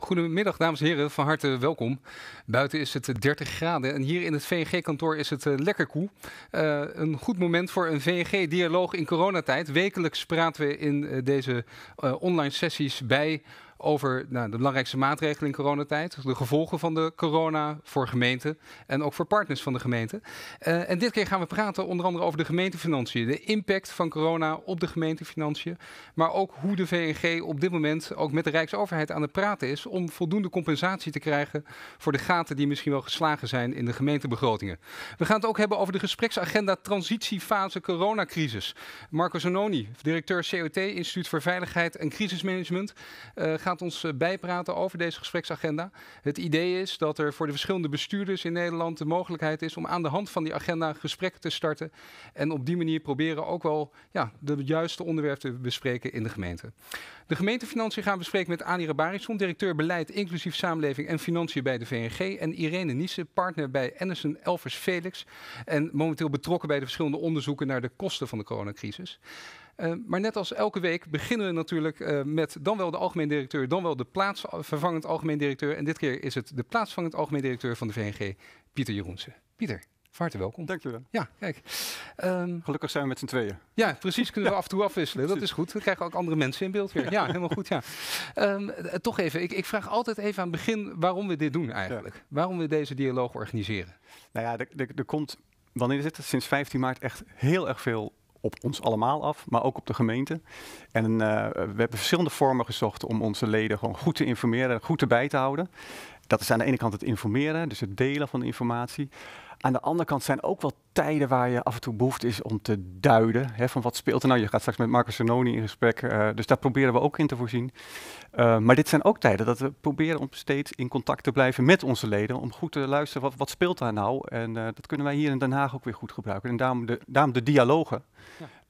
Goedemiddag dames en heren, van harte welkom. Buiten is het 30 graden en hier in het VNG-kantoor is het eh, lekker koel. Eh, een goed moment voor een VNG-dialoog in coronatijd. Wekelijks praten we in eh, deze online sessies bij over nou, de belangrijkste maatregelen in coronatijd, de gevolgen van de corona voor gemeenten en ook voor partners van de gemeente. Eh, en dit keer gaan we praten onder andere over de gemeentefinanciën, de impact van corona op de gemeentefinanciën, maar ook hoe de VNG op dit moment ook met de Rijksoverheid aan het praten is om voldoende compensatie te krijgen voor de gaten die misschien wel geslagen zijn in de gemeentebegrotingen. We gaan het ook hebben over de gespreksagenda transitiefase coronacrisis. Marco Zanoni, directeur COT, Instituut voor Veiligheid en Crisismanagement, uh, gaat ons eh, bijpraten over deze gespreksagenda. Het idee is dat er voor de verschillende bestuurders in Nederland de mogelijkheid is om aan de hand van die agenda gesprekken te starten. En op die manier proberen ook wel ja, de juiste onderwerpen te bespreken in de gemeente. De gemeentefinanciën gaan we bespreken met Anira Barisson, directeur beleid inclusief samenleving en financiën bij de VNG. En Irene Niesse, partner bij Ennison Elvers Felix. En momenteel betrokken bij de verschillende onderzoeken naar de kosten van de coronacrisis. Eh, maar net als elke week beginnen we natuurlijk eh, met dan wel de algemeen directeur, dan wel de plaatsvervangend algemeen directeur. En dit keer is het de plaatsvervangend algemeen directeur van de VNG, Pieter Jeroensen. Pieter. Hartelijk welkom. wel. Ja, kijk. Ehm, Gelukkig zijn we met z'n tweeën. Ja, precies. Kunnen we af en toe afwisselen. Dat is goed. We krijgen ook andere mensen in beeld weer. Ja, helemaal goed. Ja. Ehm, eh, toch even. Ik, ik, vraag altijd even aan het begin waarom we dit doen eigenlijk. Waarom we deze dialoog organiseren. Nou ja, er, er komt, wanneer is het? Sinds 15 maart echt heel erg veel op ons allemaal af, maar ook op de gemeente. En eh, we hebben verschillende vormen gezocht om onze leden gewoon goed te informeren, goed erbij te houden. Dat is aan de ene kant het informeren, dus het delen van de informatie. Aan de andere kant zijn ook wat tijden waar je af en toe behoefte is om te duiden. Hè, van wat speelt er nou? Je gaat straks met Marco Zanoni in gesprek. Eh, dus daar proberen we ook in te voorzien. Eh, maar dit zijn ook tijden dat we proberen om steeds in contact te blijven met onze leden. Om goed te luisteren, wat, speelt daar nou? En eh, dat kunnen wij hier in Den Haag ook weer goed gebruiken. En daarom de, daarom de dialogen.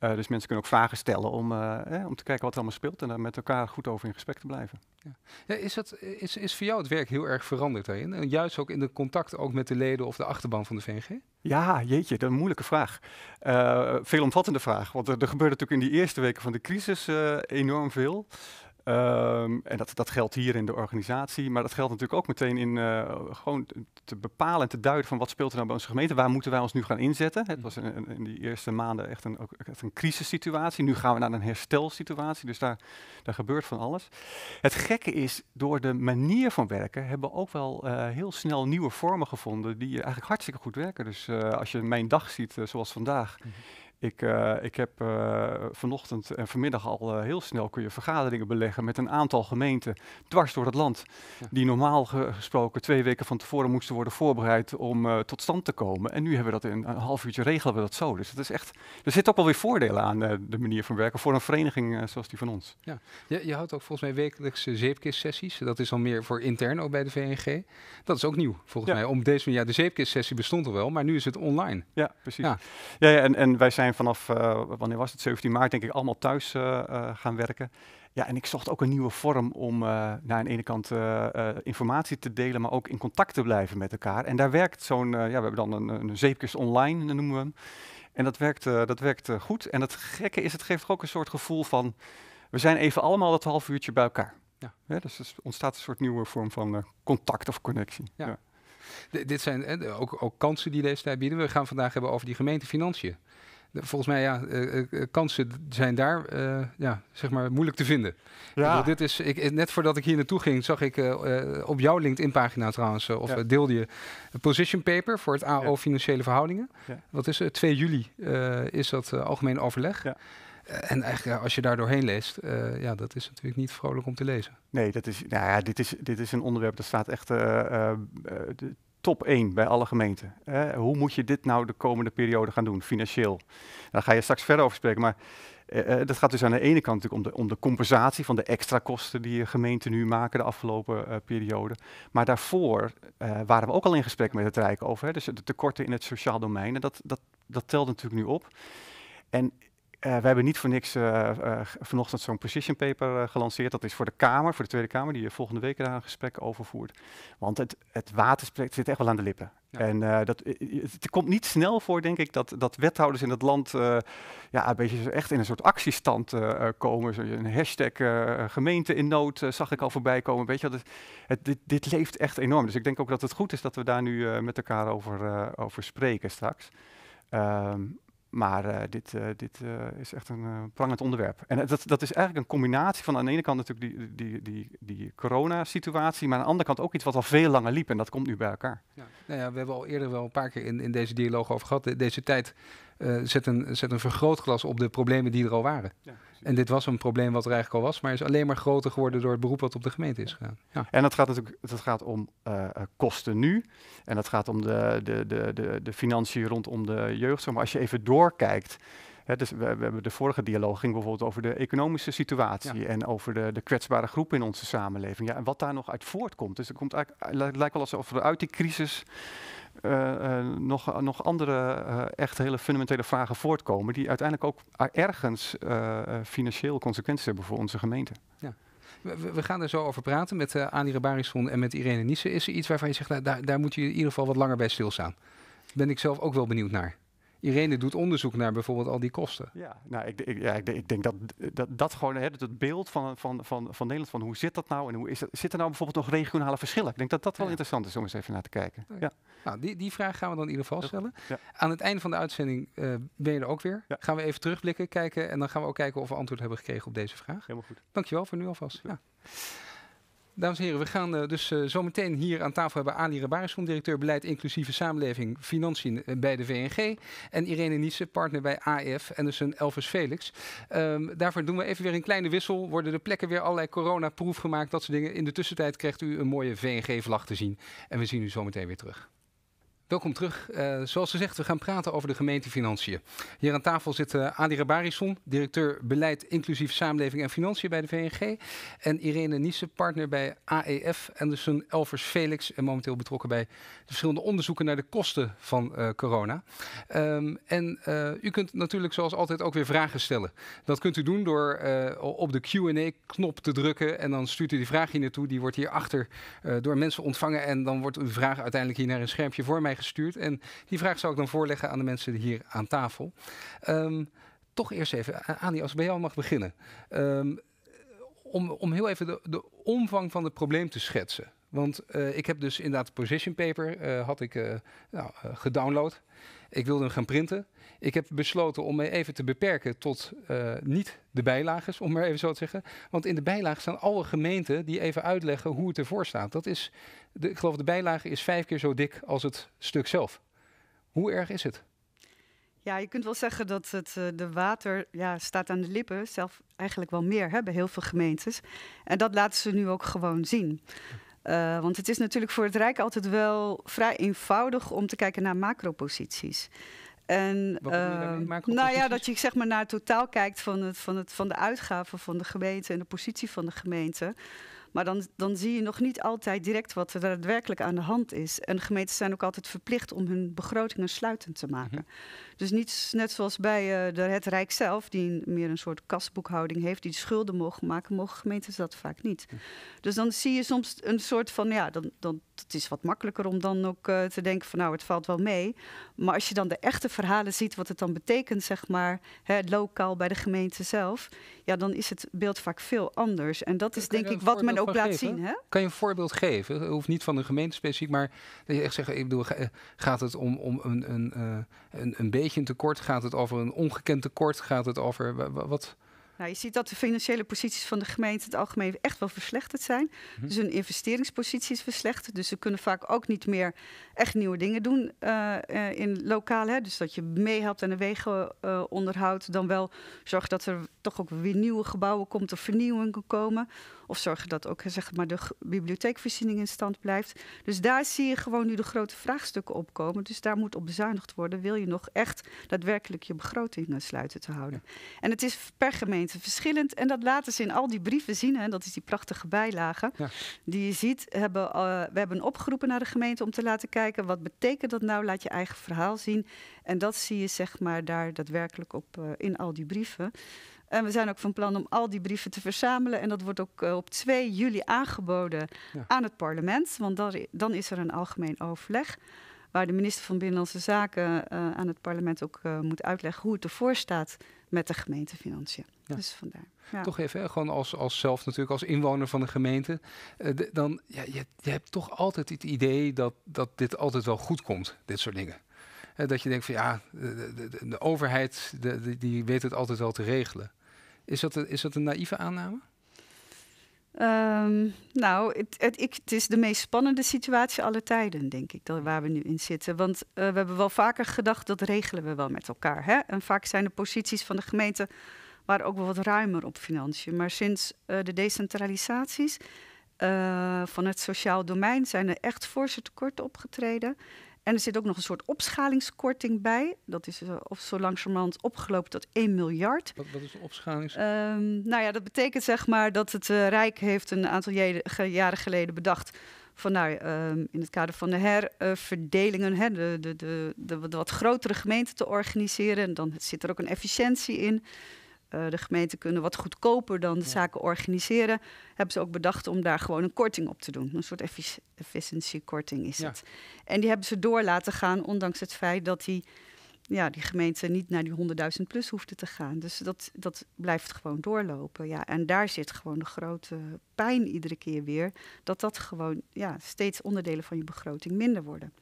Ja. dus mensen kunnen ook vragen stellen om, eh, om te kijken wat er allemaal speelt. En daar met elkaar goed over in gesprek te blijven. Ja. Ja, is, dat, is, is voor jou het werk heel erg veranderd daarin? En juist ook in de contact ook met de leden of de achterban van de VNG? Ja, jeetje, dat een moeilijke vraag. Uh, veelomvattende vraag, want er, gebeurde natuurlijk in die eerste weken van de crisis eh, enorm veel. Ehm, en dat, dat geldt hier in de organisatie, maar dat geldt natuurlijk ook meteen in eh, gewoon te bepalen en te duiden van wat speelt er nou bij onze gemeente, waar moeten wij ons nu gaan inzetten. Het was in, mm. in die eerste maanden echt een, echt een crisissituatie, nu gaan we naar een herstelsituatie, dus daar, daar gebeurt van alles. Het gekke is, door de manier van werken hebben we ook wel eh, heel snel nieuwe vormen gevonden die eigenlijk hartstikke goed werken. Dus eh, als je mijn dag ziet, zoals vandaag. Mhm. Ik, eh, ik heb eh, vanochtend en vanmiddag al eh, heel snel kun je vergaderingen beleggen met een aantal gemeenten dwars door het land. Die normaal gesproken twee weken van tevoren moesten worden voorbereid om tot stand te komen. En nu hebben we dat in een half uurtje regelen we dat zo. Dus dat is echt, er zitten ook wel weer voordelen aan de manier van werken voor een vereniging zoals die van ons. Ja. Je, je houdt ook volgens mij wekelijkse zeepkist-sessies. Dat is dan meer voor intern ook bij de VNG. Dat is ook nieuw volgens mij. Om deze, ja, de zeepkist-sessie bestond al wel, maar nu is het online. Ja, precies. Ja. ja, ja en, en wij zijn vanaf, eh, wanneer was het, 17 maart denk ik, allemaal thuis eh, eh, gaan werken. Ja, en ik zocht ook een nieuwe vorm om naar nou, aan de ene kant informatie te delen, maar ook in contact te blijven met elkaar. En daar werkt zo'n, ja, we hebben dan een, een zeepkist online, noemen we hem. En dat werkt, dat werkt goed. En het gekke is, het geeft ook een soort gevoel van, we zijn even allemaal dat half uurtje bij elkaar. Ja. dus er ontstaat een soort nieuwe vorm van contact of connectie. Ja. Dit zijn ook, ook kansen die deze tijd bieden. We gaan vandaag hebben over die gemeentefinanciën volgens mij, ja, uh, kansen zijn daar ja, zeg maar moeilijk te vinden. dit is, ik, net voordat ik hier naartoe ging, zag ik op jouw LinkedIn-pagina trouwens, of deelde je een position paper voor het AO Financiële Verhoudingen. Wat is het? 2 juli is dat algemeen overleg. En eigenlijk, als je daar doorheen leest, uh, ja, dat is natuurlijk niet vrolijk om te lezen. Nee, dat is, nou ja, dit, is, dit is een onderwerp dat staat echt top 1 bij alle gemeenten. Eh, hoe moet je dit nou de komende periode gaan doen, financieel? Daar ga je straks verder over spreken. Maar eh, eh, dat gaat dus aan de ene kant natuurlijk om de, om de compensatie van de extra kosten die gemeenten nu maken de afgelopen periode. Maar daarvoor waren we ook al in gesprek met het Rijk over. Dus de tekorten in het sociaal domein. En dat, dat, dat telt natuurlijk nu op. En eh, we hebben niet voor niks eh, eh, vanochtend zo'n position paper gelanceerd. Dat is voor de Kamer, voor de Tweede Kamer, die volgende week daar een gesprek over voert. Want het, het zit echt wel aan de lippen. En dat, het komt niet snel voor, denk ik, dat, dat wethouders in het land ja, een beetje echt in een soort actiestand komen. Zo, een hashtag gemeente in nood zag ik al voorbij komen. Weet je, dat het, dit, dit, leeft echt enorm. Dus ik denk ook dat het goed is dat we daar nu met elkaar over, over spreken straks. Um, maar eh, dit, eh, dit eh, is echt een prangend onderwerp. En dat, dat is eigenlijk een combinatie van aan de ene kant natuurlijk die, die, die, die corona-situatie, maar aan de andere kant ook iets wat al veel langer liep en dat komt nu bij elkaar. Ja. Nou ja, we hebben al eerder wel een paar keer in, in deze dialoog over gehad. deze tijd eh, zet, een, zet een vergrootglas op de problemen die er al waren. Ja, en dit was een probleem wat er eigenlijk al was, maar is alleen maar groter geworden door het beroep wat op de gemeente is gegaan. Ja. En dat gaat natuurlijk dat gaat om eh, eh, kosten nu. En dat gaat om de, de, de, de, de financiën rondom de jeugd. Maar als je even doorkijkt dus we, hebben de vorige dialoog ging bijvoorbeeld over de economische situatie en over de, de, kwetsbare groepen in onze samenleving. Ja, en wat daar nog uit voortkomt. Dus het komt eigenlijk, eh, lijkt wel alsof er uit die crisis eh, eh, nog, nog andere uh, echt hele fundamentele vragen voortkomen, die uiteindelijk ook ergens financieel consequenties hebben voor onze gemeente. Ja. We, gaan er zo over praten met Annie Rebarison en met Irene Nissen. Is er iets waarvan je zegt, nou, daar, daar moet je in ieder geval wat langer bij stilstaan? Daar ben ik zelf ook wel benieuwd naar. Irene doet onderzoek naar bijvoorbeeld al die kosten. Ja, nou, ik, ik, ja, ik, ik denk dat, dat gewoon hè, het beeld van, van, van, van Nederland, van hoe zit dat nou en hoe is dat, zit er nou bijvoorbeeld nog regionale verschillen? Ik denk dat dat wel interessant is om eens even naar te kijken. Ja. Nou, die, die vraag gaan we dan in ieder geval stellen. Aan het einde van de uitzending eh, ben je er ook weer. Gaan we even terugblikken, kijken en dan gaan we ook kijken of we antwoord hebben gekregen op deze vraag. Helemaal goed. Dankjewel voor nu alvast. Ja. Dames en heren, we gaan eh, dus uh, zometeen hier aan tafel hebben Ali Rebarisson, directeur beleid inclusieve samenleving financiën eh, bij de VNG. En Irene Nietse, partner bij AF en dus een Elvis Felix. Ehm, daarvoor doen we even weer een kleine wissel. Worden de plekken weer allerlei coronaproef gemaakt, dat soort dingen. In de tussentijd krijgt u een mooie VNG-vlag te zien. En we zien u zometeen weer terug. Welkom terug. Uh, zoals gezegd, we gaan praten over de gemeentefinanciën. Hier aan tafel zit uh, Adi Rabarison, directeur beleid inclusief samenleving en financiën bij de VNG. En Irene Niessen, partner bij AEF. Anderson dus Elvers Felix en momenteel betrokken bij de verschillende onderzoeken naar de kosten van eh, corona. Ehm, en u kunt natuurlijk zoals altijd ook weer vragen stellen. Dat kunt u doen door op de Q&A-knop te drukken en dan stuurt u die vraag hier naartoe. Die wordt hierachter door mensen ontvangen en dan wordt uw vraag uiteindelijk hier naar een schermpje voor mij gestuurd. En die vraag zou ik dan voorleggen aan de mensen hier aan tafel. Ehm, toch eerst even, Annie, als ik bij jou mag beginnen. Ehm, om, om heel even de, de omvang van het probleem te schetsen. Want eh, ik heb dus inderdaad position paper eh, had ik, eh, nou, gedownload. Ik wilde hem gaan printen. Ik heb besloten om me even te beperken tot niet de bijlagen, om maar even zo te zeggen. Want in de bijlagen staan alle gemeenten die even uitleggen hoe het ervoor staat. Dat is ik geloof de bijlage is vijf keer zo dik als het stuk zelf. Hoe erg is het? Ja, je kunt wel zeggen dat het, eh, de water ja, staat aan de lippen, zelf eigenlijk wel meer hebben bij heel veel gemeentes. En dat laten ze nu ook gewoon zien. Eh, want het is natuurlijk voor het Rijk altijd wel vrij eenvoudig om te kijken naar macroposities. En, uh, nou ja, dat je zeg maar naar het totaal kijkt van, het, van, het, van de uitgaven van de gemeente en de positie van de gemeente. Maar dan, dan zie je nog niet altijd direct wat er daadwerkelijk aan de hand is. En gemeenten zijn ook altijd verplicht om hun begrotingen sluitend te mhm. maken. Dus niet net zoals bij eh, de, het Rijk zelf, die meer een soort kasboekhouding heeft, die schulden mogen maken, mogen gemeentes dat vaak niet. Hm. Dus dan zie je soms een soort van, ja, dan, dan, het is wat makkelijker om dan ook eh, te denken van nou, het valt wel mee. Maar als je dan de echte verhalen ziet, wat het dan betekent, zeg maar, hè, lokaal bij de gemeente zelf, ja, dan is het beeld vaak veel anders. En dat is denk ik wat men ook laat zien. Hè? Kan je een voorbeeld geven? Het hoeft niet van een gemeente specifiek, maar dat je echt zegt, ik bedoel, gaat het om, om een, een, eh, een, een beetje beetje een tekort? Gaat het over een ongekend tekort? Gaat het over wat? Nou, je ziet dat de financiële posities van de gemeente het algemeen echt wel verslechterd zijn. Mhm. Dus hun investeringspositie is verslechterd. Dus ze kunnen vaak ook niet meer echt nieuwe dingen doen eh, eh, in lokaal. Hè. Dus dat je meehelpt aan de wegen eh, onderhoudt. Dan wel zorgt dat er toch ook weer nieuwe gebouwen komt of vernieuwingen komen. Of zorgen dat ook zeg maar, de bibliotheekvoorziening in stand blijft. Dus daar zie je gewoon nu de grote vraagstukken opkomen. Dus daar moet op bezuinigd worden. Wil je nog echt daadwerkelijk je begroting eh, sluiten te houden? En het is per gemeente verschillend. En dat laten ze in al die brieven zien. Hè. Dat is die prachtige bijlage die je ziet. Hebben, eh, we hebben opgeroepen naar de gemeente om te laten kijken. Wat betekent dat nou? Laat je eigen verhaal zien. En dat zie je zeg maar daar daadwerkelijk op eh, in al die brieven. En we zijn ook van plan om al die brieven te verzamelen. En dat wordt ook eh, op 2 juli aangeboden aan het parlement. Want dan, dan, is er een algemeen overleg. Waar de minister van Binnenlandse Zaken eh, aan het parlement ook eh, moet uitleggen hoe het ervoor staat met de gemeentefinanciën. Dus vandaar. Ja. Toch even, hè, gewoon als, als zelf natuurlijk, als inwoner van de gemeente. dan, ja, je, je, hebt toch altijd het idee dat, dat dit altijd wel goed komt, dit soort dingen. dat je denkt van ja, de, de, de overheid die weet het altijd wel te regelen. Is dat een, is dat een naïeve aanname? Ehm, nou, het, het, ik, het, is de meest spannende situatie alle tijden, denk ik, dat, waar we nu in zitten. Want eh, we hebben wel vaker gedacht, dat regelen we wel met elkaar. Hè? En vaak zijn de posities van de gemeente waar ook wel wat ruimer op financiën. Maar sinds eh, de decentralisaties eh, van het sociaal domein zijn er echt forse tekorten opgetreden. En er zit ook nog een soort opschalingskorting bij. Dat is eh, of zo langzamerhand opgelopen tot 1 miljard. Wat, is opschalingskorting? Um, ehm, nou ja, dat betekent zeg maar dat het eh, Rijk heeft een aantal jaren geleden bedacht... van nou, ehm, in het kader van de herverdelingen... hè, de, de, de, de, wat grotere gemeenten te organiseren. dan zit er ook een efficiëntie in... Eh, de gemeenten kunnen wat goedkoper dan de zaken organiseren. Hebben ze ook bedacht om daar gewoon een korting op te doen. Een soort effic korting is het. En die hebben ze door laten gaan, ondanks het feit dat die, ja, die gemeenten niet naar die 100.000 plus hoefden te gaan. Dus dat, dat blijft gewoon doorlopen. Ja. En daar zit gewoon de grote pijn iedere keer weer. Dat dat gewoon ja, steeds onderdelen van je begroting minder worden.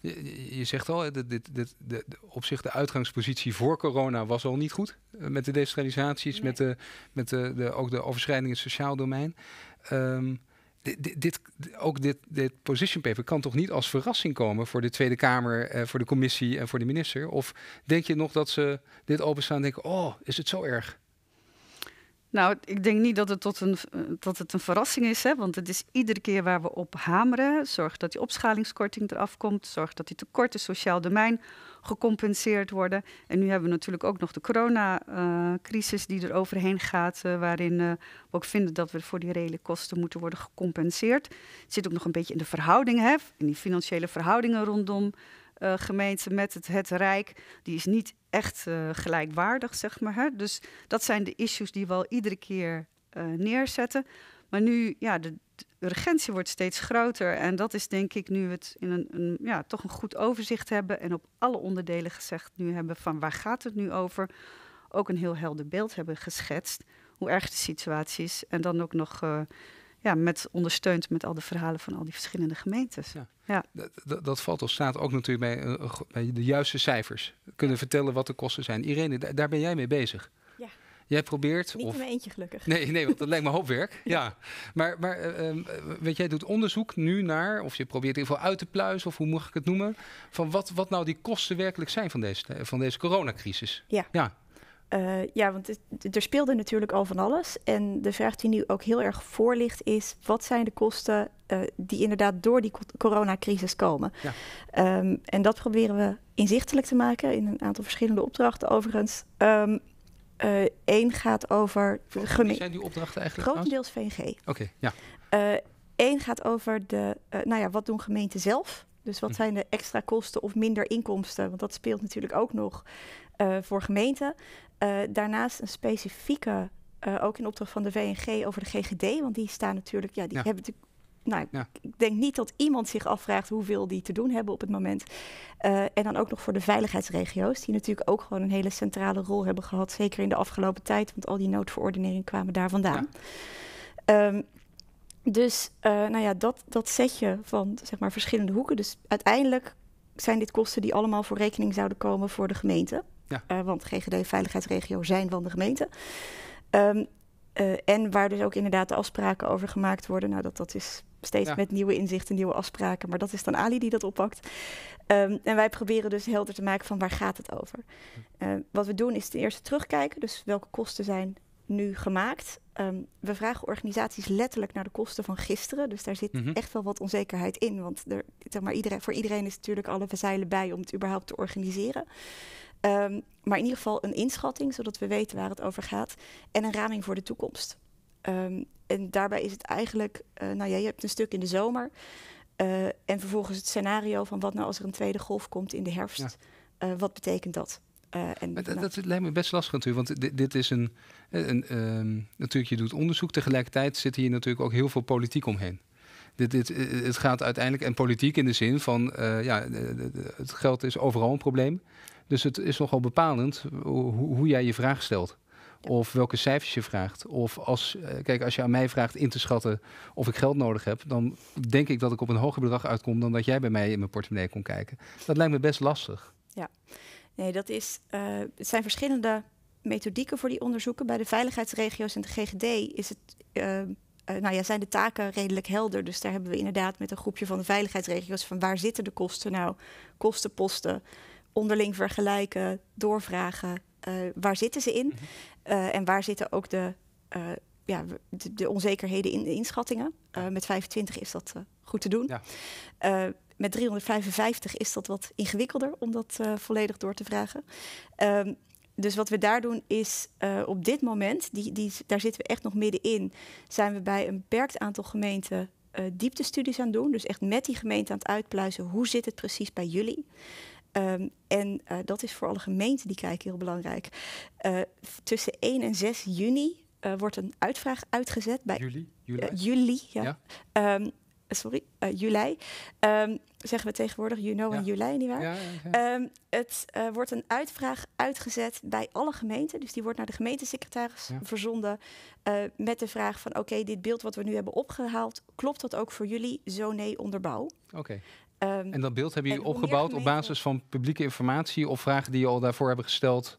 Je, zegt al, dit, de, op zich de uitgangspositie voor corona was al niet goed. Eh, met de decentralisaties, met, de, met de, de, ook de overschrijding in het sociaal domein. Ehm, dit, dit, ook dit, dit position paper kan toch niet als verrassing komen voor de Tweede Kamer, eh, voor de commissie en voor de minister? Of denk je nog dat ze dit openstaan en denken, oh, is het zo erg? Nou, ik denk niet dat het, tot een, dat het een verrassing is, hè? want het is iedere keer waar we op hameren. Zorg dat die opschalingskorting eraf komt. Zorg dat die tekorten sociaal domein gecompenseerd worden. En nu hebben we natuurlijk ook nog de coronacrisis eh, die er overheen gaat, eh, waarin eh, we ook vinden dat we voor die reële kosten moeten worden gecompenseerd. Het zit ook nog een beetje in de verhoudingen, hè? in die financiële verhoudingen rondom eh, gemeente met het, het Rijk, die is niet echt eh, gelijkwaardig, zeg maar. Hè? Dus dat zijn de issues die we al iedere keer eh, neerzetten. Maar nu, ja, de, de, regentie wordt steeds groter. En dat is denk ik nu het in een, een, ja, toch een goed overzicht hebben. En op alle onderdelen gezegd nu hebben van waar gaat het nu over. Ook een heel helder beeld hebben geschetst. Hoe erg de situatie is. En dan ook nog ja, met, ondersteund met al de verhalen van al die verschillende gemeentes. Ja. Dat, dat valt of staat ook natuurlijk bij, eh, de juiste cijfers. Kunnen vertellen wat de kosten zijn. Irene, daar ben jij mee bezig. Ja. Jij probeert. Niet of... in mijn eentje gelukkig. Nee, nee want dat lijkt me hoopwerk. ja. ja. Maar, maar eh, ehm, eh, weet jij doet onderzoek nu naar, of je probeert in ieder geval uit te pluizen, of hoe mag ik het noemen, van wat, wat nou die kosten werkelijk zijn van deze, van deze coronacrisis. Ja. ja. Eh, ja, want het, er speelde natuurlijk al van alles. En de vraag die nu ook heel erg voor ligt is: wat zijn de kosten eh, die inderdaad door die coronacrisis komen? Ja. Ehm, en dat proberen we inzichtelijk te maken in een aantal verschillende opdrachten, overigens. Um, ehm, Eén eh, gaat over. Wie zijn die opdrachten eigenlijk? Grotendeels VNG. Oké, ja. Eén gaat over de. nou ja, wat doen gemeenten zelf? Dus wat mhm. zijn de extra kosten of minder inkomsten? Want dat speelt natuurlijk ook nog. Eh, voor gemeenten. Eh, daarnaast een specifieke, eh, ook in opdracht van de VNG over de GGD, want die staan natuurlijk, ja, die hebben natuurlijk. Nou, ik denk niet dat iemand zich afvraagt hoeveel die te doen hebben op het moment. en dan ook nog voor de veiligheidsregio's, die natuurlijk ook gewoon een hele centrale rol hebben gehad, zeker in de afgelopen tijd, want al die noodverordeningen kwamen daar vandaan. Ehm, dus nou ja, dat, dat setje van zeg maar, verschillende hoeken. Dus uiteindelijk zijn dit kosten die allemaal voor rekening zouden komen voor de gemeente. Ja. Eh, want GGD veiligheidsregio zijn van de gemeente. Ehm, eh, en waar dus ook inderdaad de afspraken over gemaakt worden. Nou, dat, dat is steeds met nieuwe inzichten, nieuwe afspraken. Maar dat is dan Ali die dat oppakt. Ehm, en wij proberen dus helder te maken van waar gaat het over. Uh, wat we doen is ten eerste terugkijken. Dus welke kosten zijn nu gemaakt. Um, we vragen organisaties letterlijk naar de kosten van gisteren. Dus daar zit mhm. echt wel wat onzekerheid in. Want er, zeg maar, iedereen, voor iedereen is natuurlijk alle zeilen bij om het überhaupt te organiseren. Ehm, maar in ieder geval een inschatting, zodat we weten waar het over gaat. En een raming voor de toekomst. Ehm, en daarbij is het eigenlijk, eh, nou ja, je hebt een stuk in de zomer. Eh, en vervolgens het scenario van wat nou als er een tweede golf komt in de herfst. Eh, wat betekent dat? en, dat, nou dat, lijkt me best lastig natuurlijk, want dit, dit is een... een ehm, natuurlijk, je doet onderzoek, tegelijkertijd zit hier natuurlijk ook heel veel politiek omheen. Dit, dit, het gaat uiteindelijk, en politiek in de zin van, ja, het geld is overal een probleem. Dus het is nogal bepalend hoe, hoe jij je vraag stelt. Of welke cijfers je vraagt. Of als, eh, kijk, als je aan mij vraagt in te schatten of ik geld nodig heb, dan denk ik dat ik op een hoger bedrag uitkom dan dat jij bij mij in mijn portemonnee kon kijken. Dat lijkt me best lastig. Ja, nee, dat is. Uh, het zijn verschillende methodieken voor die onderzoeken. Bij de veiligheidsregio's en de GGD is het. Eh, nou ja, zijn de taken redelijk helder. Dus daar hebben we inderdaad met een groepje van de veiligheidsregio's van waar zitten de kosten nou, kostenposten onderling vergelijken, doorvragen. Eh, waar zitten ze in? Mhm. Eh, en waar zitten ook de, eh, ja, de, onzekerheden in de inschattingen? met 25 is dat goed te doen. Ja. met 355 is dat wat ingewikkelder om dat volledig door te vragen. Ehm, dus wat we daar doen is op dit moment, die, die, daar zitten we echt nog middenin, zijn we bij een beperkt aantal gemeenten uh, dieptestudies aan doen. Dus echt met die gemeente aan het uitpluizen, hoe zit het precies bij jullie? Ehm, en eh, dat is voor alle gemeenten die kijken heel belangrijk. Eh, tussen 1 en 6 juni eh, wordt een uitvraag uitgezet bij juli. Juli, juli ja. Ehm, sorry, juli. Ehm, zeggen we tegenwoordig you know ja. en juli, nietwaar? Ja, ja het wordt een uitvraag uitgezet bij alle gemeenten. Dus die wordt naar de gemeentesecretaris verzonden met de vraag van... oké, dit beeld wat we nu hebben opgehaald, klopt dat ook voor jullie? Zo nee, onderbouw. Oké. Ehm, en dat beeld hebben jullie opgebouwd op basis van publieke informatie of vragen die je al daarvoor hebben gesteld?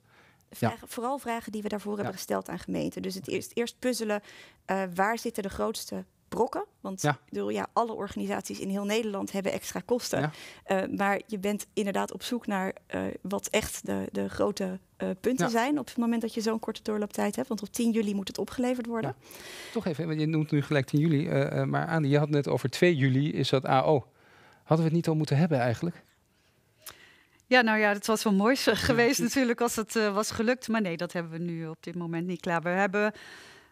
ja. Vooral vragen die we daarvoor hebben gesteld aan gemeenten. Dus het eerst, eerst puzzelen, eh, waar zitten de grootste brokken? Want ja. Bedoel, ja, alle organisaties in heel Nederland hebben extra kosten. Eh, maar je bent inderdaad op zoek naar eh, wat echt de, de grote punten zijn op het moment dat je zo'n korte doorlooptijd hebt. Want op 10 juli moet het opgeleverd worden. Toch even, want je noemt nu gelijk 10 juli. maar Aan, je had net over 2 juli is dat AO. Hadden we het niet al moeten hebben eigenlijk? Ja, nou ja, het was wel mooi eh, geweest natuurlijk als het eh, was gelukt. Maar nee, dat hebben we nu op dit moment niet klaar. We hebben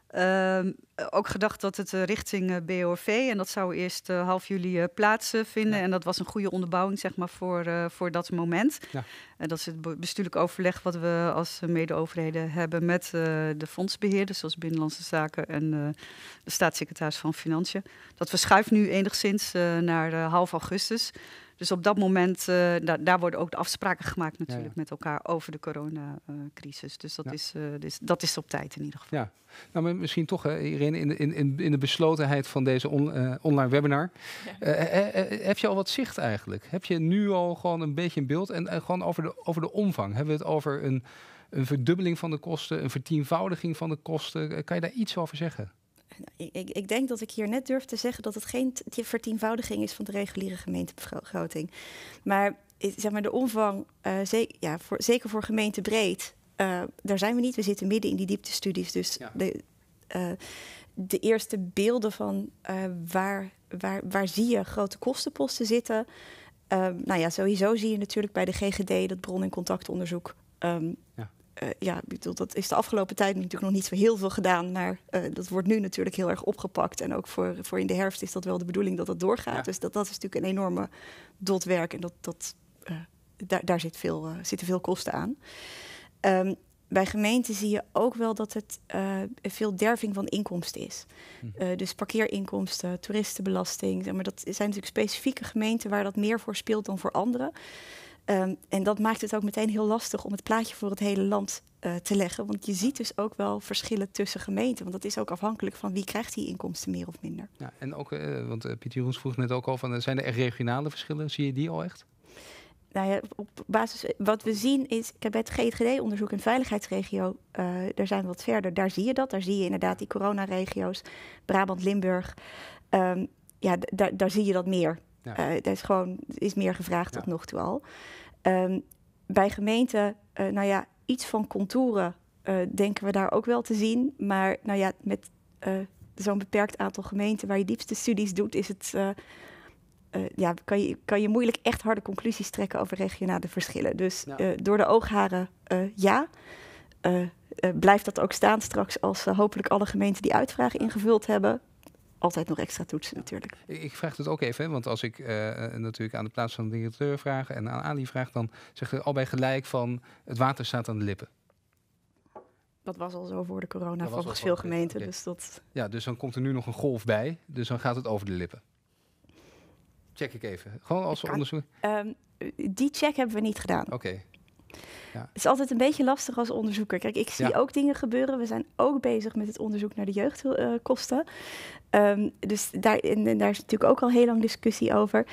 Ehm, ook gedacht dat het eh, richting eh, BOV en dat zou eerst eh, half juli plaatsvinden. Ja. En dat was een goede onderbouwing zeg maar, voor, voor dat moment. Ja. En dat is het bestuurlijk overleg wat we als mede-overheden hebben met de fondsbeheerders, zoals Binnenlandse Zaken en de staatssecretaris van Financiën. Dat verschuift nu enigszins naar half augustus. Dus op dat moment, eh, daar worden ook de afspraken gemaakt natuurlijk met elkaar over de coronacrisis. Dus dat, is, eh, dus dat is op tijd in ieder geval. Ja, nou, misschien toch, hè, Irene, in, in, in, in de beslotenheid van deze eh, online webinar. heb je al wat zicht eigenlijk? Heb je nu al gewoon een beetje een beeld? En gewoon over de, over de omvang. Hebben we het over een, een verdubbeling van de kosten, een vertienvoudiging van de kosten? Kan je daar iets over zeggen? ik, ik, ik, denk dat ik hier net durf te zeggen dat het geen vertienvoudiging is van de reguliere gemeentebegroting. Maar, zeg maar de omvang, eh, ja, zeker voor gemeente breed, eh, daar zijn we niet. We zitten midden in die dieptestudies. Dus de, eh, de eerste beelden van waar, waar, waar zie je grote kostenposten zitten. Ehm, nou ja, sowieso zie je natuurlijk bij de GGD dat bron- en contactonderzoek ehm, ja. Eh, ja, bedoel, dat is de afgelopen tijd natuurlijk nog niet zo heel veel gedaan. Maar eh, dat wordt nu natuurlijk heel erg opgepakt. En ook voor, voor in de herfst is dat wel de bedoeling dat dat doorgaat. Dus dat, dat is natuurlijk een enorme dotwerk. En dat, dat, eh, daar, daar zit veel, zitten veel kosten aan. Ehm, bij gemeenten zie je ook wel dat het veel derving van inkomsten is. Hm. dus parkeerinkomsten, toeristenbelasting. maar, dat zijn natuurlijk specifieke gemeenten waar dat meer voor speelt dan voor anderen. Ehm, en dat maakt het ook meteen heel lastig om het plaatje voor het hele land eh, te leggen. Want je ziet dus ook wel verschillen tussen gemeenten. Want dat is ook afhankelijk van wie krijgt die inkomsten meer of minder. Ja, en ook, uh, want eh, Pieter vroeg net ook al van, zijn er echt regionale verschillen? Zie je die al echt? Nou ja, op basis wat we zien is, ik heb bij het GGD-onderzoek in veiligheidsregio, daar zijn we wat verder, daar zie je dat. Daar zie je inderdaad die coronaregio's, Brabant, Limburg. Ehm, ja, daar zie je dat meer. Ja. is gewoon is meer gevraagd ja. tot nog toe al. Ehm, bij gemeenten, eh, nou ja, iets van contouren eh, denken we daar ook wel te zien. Maar nou ja, met eh, zo'n beperkt aantal gemeenten waar je diepste studies doet, is het, ja, kan, je, kan je moeilijk echt harde conclusies trekken over regionale verschillen. Dus door de oogharen ja. blijft dat ook staan straks als hopelijk alle gemeenten die uitvragen ingevuld hebben altijd nog extra toetsen natuurlijk. Ik vraag het ook even, want als ik eh, eh, natuurlijk aan de plaats van de directeur vraag en aan Ali vraag, dan zeggen het al gelijk van het water staat aan de lippen. Dat was al zo voor de corona dat volgens veel gemeenten. Dus dat... Ja, dus dan komt er nu nog een golf bij, dus dan gaat het over de lippen. Check ik even. Gewoon als we onderzoek. Ehm, die check hebben we niet gedaan. Oké. Het is altijd een beetje lastig als onderzoeker. Kijk, ik zie ook dingen gebeuren. We zijn ook bezig met het onderzoek naar de jeugdkosten. Ehm, dus daar, en, daar is natuurlijk ook al heel lang discussie over.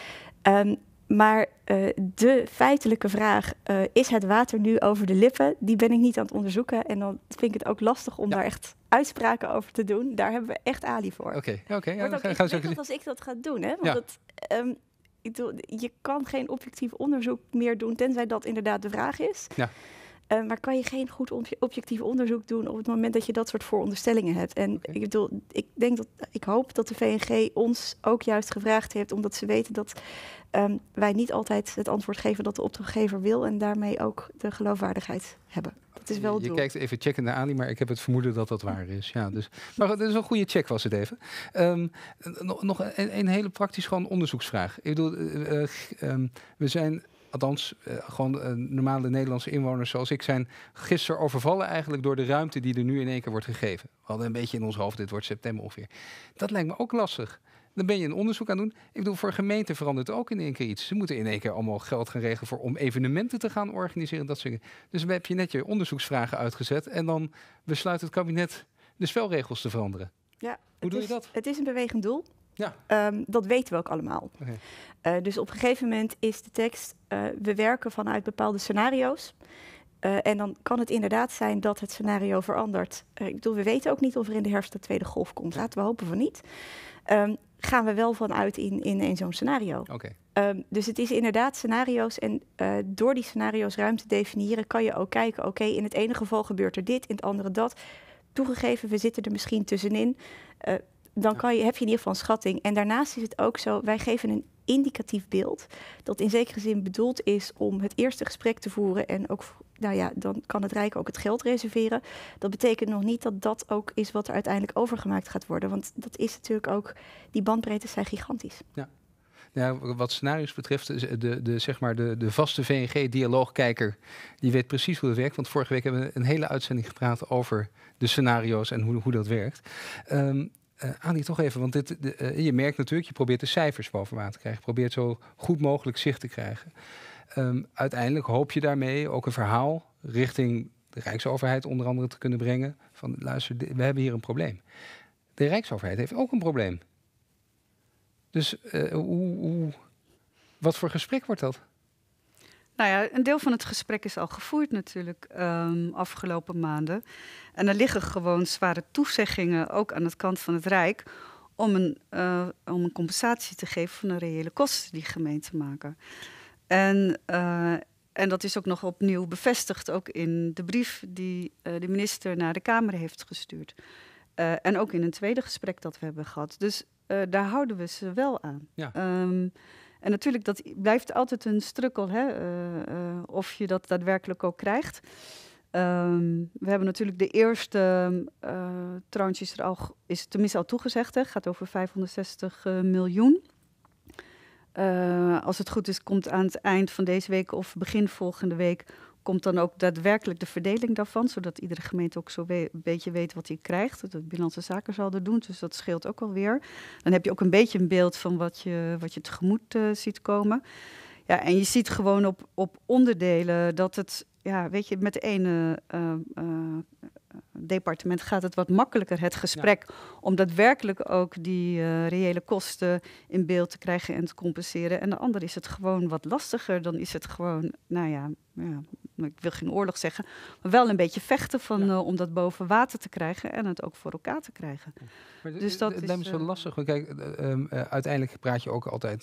Ehm, maar eh, de feitelijke vraag, eh, is het water nu over de lippen? Die ben ik niet aan het onderzoeken. En dan vind ik het ook lastig om daar echt uitspraken over te doen. Daar hebben we echt Ali voor. Oké, Okay, ja, als ik dat ga doen, hè? Want ja. Ehm, ik bedoel, je kan geen objectief onderzoek meer doen, tenzij dat inderdaad de vraag is. Ja. Eh, maar kan je geen goed objectief onderzoek doen op het moment dat je dat soort vooronderstellingen hebt? En ik bedoel, ik denk dat ik hoop dat de VNG ons ook juist gevraagd heeft, omdat ze weten dat ehm, wij niet altijd het antwoord geven dat de opdrachtgever wil en daarmee ook de geloofwaardigheid hebben is wel je, kijkt even checken naar Ali, maar ik heb het vermoeden dat dat waar is. Ja, dus, maar dat is een goede check, was het even. Ehm, nog een, een, hele praktisch gewoon onderzoeksvraag. Ik bedoel, eh, eh, ehm, we zijn althans eh, gewoon normale Nederlandse inwoners zoals ik zijn, gisteren overvallen eigenlijk door de ruimte die er nu in één keer wordt gegeven. We hadden een beetje in ons hoofd, dit wordt september ongeveer. Dat lijkt me ook lastig. Dan ben je een onderzoek aan doen. Ik bedoel, voor gemeenten verandert ook in één keer iets. Ze moeten in één keer allemaal geld gaan regelen voor, om evenementen te gaan organiseren. Dat soort Dus we heb je net je onderzoeksvragen uitgezet. En dan besluit het kabinet de spelregels te veranderen. Ja, Hoe doe je dat? Het is een bewegend doel. Ja. Ehm, dat weten we ook allemaal. Eh, dus op een gegeven moment is de tekst, eh, we werken vanuit bepaalde scenario's. Eh, en dan kan het inderdaad zijn dat het scenario verandert. ik bedoel, we weten ook niet of er in de herfst de tweede golf komt. Laten we hopen van niet. Ehm, gaan we wel vanuit in, in, in zo'n scenario. Ehm, dus het is inderdaad scenario's en eh, door die scenario's ruimte definiëren kan je ook kijken, oké, in het ene geval gebeurt er dit, in het andere dat. Toegegeven, we zitten er misschien tussenin. Eh, dan kan je, heb je in ieder geval een schatting. En daarnaast is het ook zo, wij geven een indicatief beeld. Dat in zekere zin bedoeld is om het eerste gesprek te voeren en ook, nou ja, dan kan het Rijk ook het geld reserveren. Dat betekent nog niet dat dat ook is wat er uiteindelijk overgemaakt gaat worden. Want dat is natuurlijk ook, die bandbreedtes zijn gigantisch. Ja. wat scenario's betreft, eh, de, de, zeg maar de, de vaste VNG-dialoogkijker, die weet precies hoe het werkt. Want vorige week hebben we een hele uitzending gepraat over de scenario's en hoe, hoe dat werkt. Ehm, eh, Annie, toch even, want dit, eh, je merkt natuurlijk, je probeert de cijfers boven water te krijgen. Je probeert zo goed mogelijk zicht te krijgen. Ehm, uiteindelijk hoop je daarmee ook een verhaal richting de Rijksoverheid onder andere te kunnen brengen. Van luister, we hebben hier een probleem. De Rijksoverheid heeft ook een probleem. Dus eh, hoe, wat voor gesprek wordt dat? Nou ja, een deel van het gesprek is al gevoerd natuurlijk um, afgelopen maanden. En er liggen gewoon zware toezeggingen, ook aan de kant van het Rijk, om een, eh, om een compensatie te geven van de reële kosten die gemeenten maken. En, eh, en dat is ook nog opnieuw bevestigd, ook in de brief die eh, de minister naar de Kamer heeft gestuurd. en ook in een tweede gesprek dat we hebben gehad. Dus daar houden we ze wel aan. Ja. Ehm, en natuurlijk, dat blijft altijd een strukkel, hè? Eh, eh, of je dat daadwerkelijk ook krijgt. Ehm, we hebben natuurlijk de eerste uh, eh, tranche is er al, is tenminste al toegezegd. Het gaat over 560 miljoen. als het goed is, komt aan het eind van deze week of begin volgende week komt dan ook daadwerkelijk de verdeling daarvan, zodat iedere gemeente ook zo een beetje weet wat hij krijgt. De Binnenlandse Zaken zal dat doen, dus dat scheelt ook alweer. Dan heb je ook een beetje een beeld van wat je, wat je tegemoet eh, ziet komen. Ja, en je ziet gewoon op, op onderdelen dat het, ja, weet je, met de ene eh, eh, departement gaat het wat makkelijker, het gesprek, om daadwerkelijk ook die eh, reële kosten in beeld te krijgen en te compenseren. En de ander is het gewoon wat lastiger, dan is het gewoon, nou ja, ja ik wil geen oorlog zeggen, maar wel een beetje vechten van, eh, om dat boven water te krijgen en het ook voor elkaar te krijgen. dus dat het lijkt me zo eh, lastig. Kijk, ehm, uiteindelijk praat je ook altijd,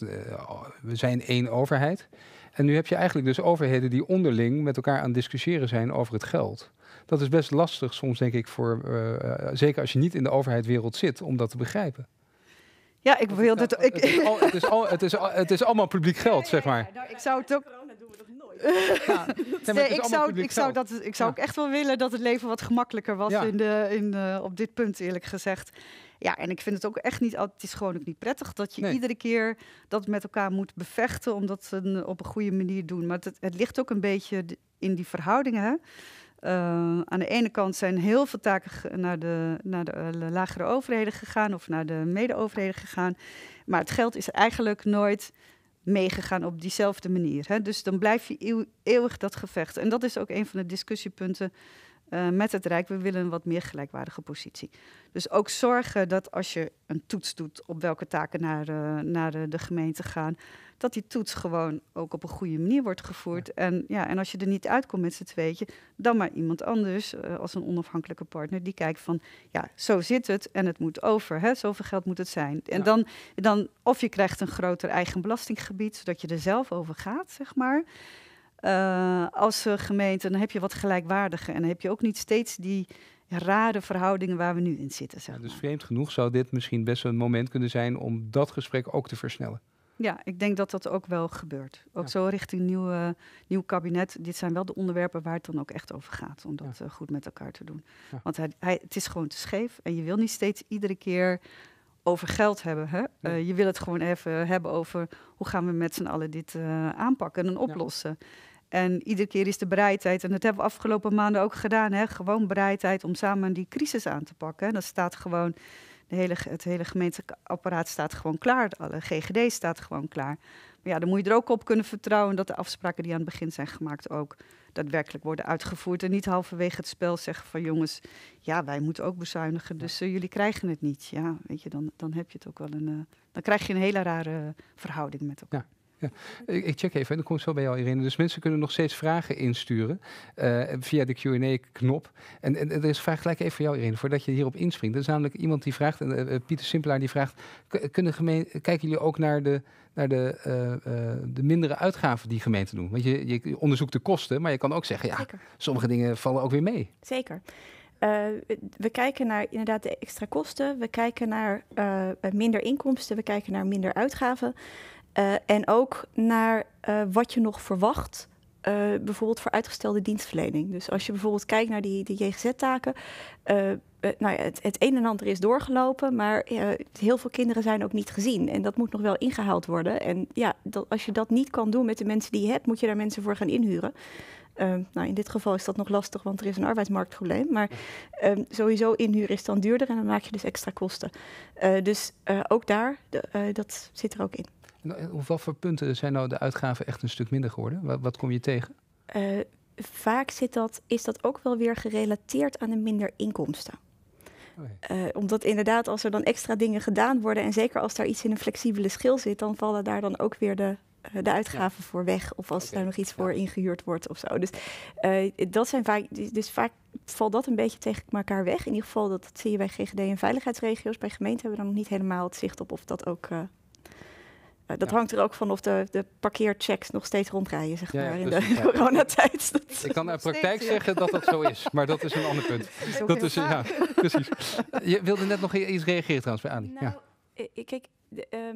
we zijn één overheid. En nu heb je eigenlijk dus overheden die onderling met elkaar aan het discussiëren zijn over het geld dat is best lastig soms, denk ik, voor, eh, eh, zeker als je niet in de overheidwereld zit, om dat te begrijpen. Ja, ik wil dat... Het, het, is het, is allemaal publiek geld, zeg maar. Ja, ja, ja, nou, ik zou het ook... Ja. Nee, ik, zou, ik, zou dat, ik zou ook echt wel willen dat het leven wat gemakkelijker was in de, in, op dit punt, eerlijk gezegd. Ja, en ik vind het ook echt niet, het is gewoon ook niet prettig dat je iedere keer dat met elkaar moet bevechten om dat op een goede manier doen. Maar het, het ligt ook een beetje in die verhoudingen. Eh, aan de ene kant zijn heel veel taken naar de, naar eh, de lagere overheden gegaan of naar de medeoverheden gegaan. Maar het geld is eigenlijk nooit meegegaan op diezelfde manier. Hè? Dus dan blijf je eeuwig dat gevecht. En dat is ook een van de discussiepunten eh, met het Rijk. We willen een wat meer gelijkwaardige positie. Dus ook zorgen dat als je een toets doet op welke taken naar, eh, naar eh, de gemeente gaan, dat die toets gewoon ook op een goede manier wordt gevoerd. En, ja, en als je er niet uitkomt met z'n tweeën, dan maar iemand anders als een onafhankelijke partner die kijkt van ja, zo zit het en het moet over. Hè, zoveel geld moet het zijn. En dan, dan of je krijgt een groter eigen belastinggebied, zodat je er zelf over gaat, zeg maar. Eh, als gemeente, dan heb je wat gelijkwaardige En dan heb je ook niet steeds die rare verhoudingen waar we nu in zitten. Zeg Dus vreemd genoeg zou dit misschien best een moment kunnen zijn om dat gesprek ook te versnellen. Ja, ik denk dat dat ook wel gebeurt. Ook zo richting nieuw, nieuw kabinet. Dit zijn wel de onderwerpen waar het dan ook echt over gaat. Om dat eh, goed met elkaar te doen. Want hij, hij, het is gewoon te scheef. En je wil niet steeds iedere keer over geld hebben. Hè? Eh, je wil het gewoon even hebben over hoe gaan we met z'n allen dit aanpakken en oplossen. En iedere keer is de bereidheid, en dat hebben we afgelopen maanden ook gedaan, hè, gewoon bereidheid om samen die crisis aan te pakken. En dat staat gewoon, de hele, het hele gemeenteapparaat staat gewoon klaar, De GGD staat gewoon klaar. Maar ja, dan moet je er ook op kunnen vertrouwen dat de afspraken die aan het begin zijn gemaakt ook daadwerkelijk worden uitgevoerd. En niet halverwege het spel zeggen van jongens, ja, wij moeten ook bezuinigen, dus eh, jullie krijgen het niet. Ja, weet je, dan, dan heb je het ook wel een, eh, dan krijg je een hele rare verhouding met elkaar. Ja. Ik, check even en dan ik zo bij jou, Irene. Dus mensen kunnen nog steeds vragen insturen eh, via de QA-knop. En, er is vraag gelijk even voor jou, Irene, voordat je hierop inspringt. Er is namelijk iemand die vraagt, en, eh, eh, Pieter Simpelaar, die vraagt: kunnen gemeen, kijken jullie ook naar de naar de, de mindere uitgaven die gemeenten doen. Want je, je onderzoekt de kosten, maar je kan ook zeggen, ja, sommige dingen vallen ook weer mee. Zeker. we kijken naar inderdaad de extra kosten, we kijken naar minder inkomsten, we kijken naar minder uitgaven. Eh, en ook naar eh, wat je nog verwacht, eh, bijvoorbeeld voor uitgestelde dienstverlening. Dus als je bijvoorbeeld kijkt naar die, die JGZ-taken. nou ja, het, het, een en ander is doorgelopen, maar heel veel kinderen zijn ook niet gezien. En dat moet nog wel ingehaald worden. En ja, dat, als je dat niet kan doen met de mensen die je hebt, moet je daar mensen voor gaan inhuren. nou, in dit geval is dat nog lastig, want er is een arbeidsmarktprobleem. Maar ehm, sowieso inhuren is dan duurder en dan maak je dus extra kosten. dus ook daar, de, dat zit er ook in. Op nou, wat voor punten zijn nou de uitgaven echt een stuk minder geworden? Wat, wat kom je tegen? Eh, vaak zit dat, is dat ook wel weer gerelateerd aan de minder inkomsten. Oh, eh, omdat inderdaad, als er dan extra dingen gedaan worden, en zeker als daar iets in een flexibele schil zit, dan vallen daar dan ook weer de, eh, de uitgaven voor weg. Of als daar nog iets voor ingehuurd wordt of zo. Dus, dat zijn vaak, dus, dus vaak valt dat een beetje tegen elkaar weg. In ieder geval, dat, dat zie je bij GGD en veiligheidsregio's. Bij gemeenten hebben we dan nog niet helemaal het zicht op of dat ook eh, dat hangt er ook van of de, de parkeerchecks nog steeds rondrijden, zeg maar, in dus de ja. coronatijd. Ik kan uit praktijk zeggen dat dat zo is, maar dat is een ander punt. Dat is, ja, precies. Je wilde net nog iets reageren trouwens bij Annie. Nou, eh, eh, kijk, ehm,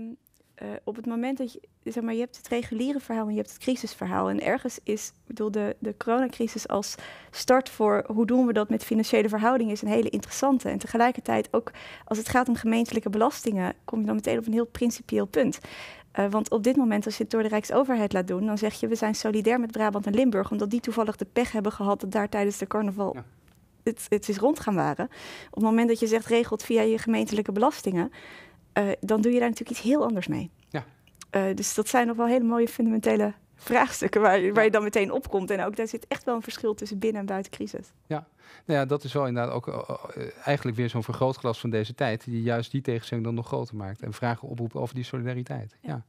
eh, op het moment dat je, zeg maar, je hebt het reguliere verhaal en je hebt het crisisverhaal. En ergens is, ik bedoel, de, de coronacrisis als start voor hoe doen we dat met financiële verhoudingen is een hele interessante. En tegelijkertijd ook als het gaat om gemeentelijke belastingen, kom je dan meteen op een heel principieel punt. Eh, want op dit moment, als je het door de Rijksoverheid laat doen, dan zeg je we zijn solidair met Brabant en Limburg, omdat die toevallig de pech hebben gehad dat daar tijdens de carnaval het, het is rond gaan waren. Op het moment dat je zegt regelt via je gemeentelijke belastingen, eh, dan doe je daar natuurlijk iets heel anders mee. Ja. Eh, dus dat zijn nog wel hele mooie fundamentele vraagstukken waar, je dan meteen op komt. En ook daar zit echt wel een verschil tussen binnen en buiten crisis. Ja, nou ja dat is wel inderdaad ook eh, eigenlijk weer zo'n vergrootglas van deze tijd, die juist die tegenstelling dan nog groter maakt. En vragen oproept over die solidariteit. Ja.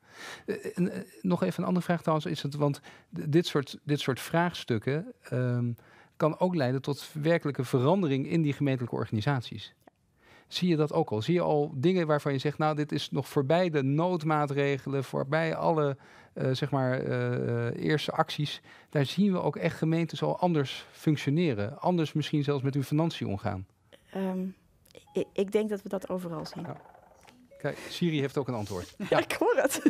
nog even een andere vraag trouwens, is het, want dit soort, dit soort vraagstukken ehm, kan ook leiden tot werkelijke verandering in die gemeentelijke organisaties. Zie je dat ook al? Zie je al dingen waarvan je zegt, nou, dit is nog voorbij de noodmaatregelen, voorbij alle eh, zeg maar, eh, eh, eerste acties. Daar zien we ook echt gemeentes al anders functioneren. Anders misschien zelfs met hun financiën omgaan. Ehm, ik, ik, denk dat we dat overal zien. Kijk, Siri heeft ook een antwoord. Ja. ik hoor het.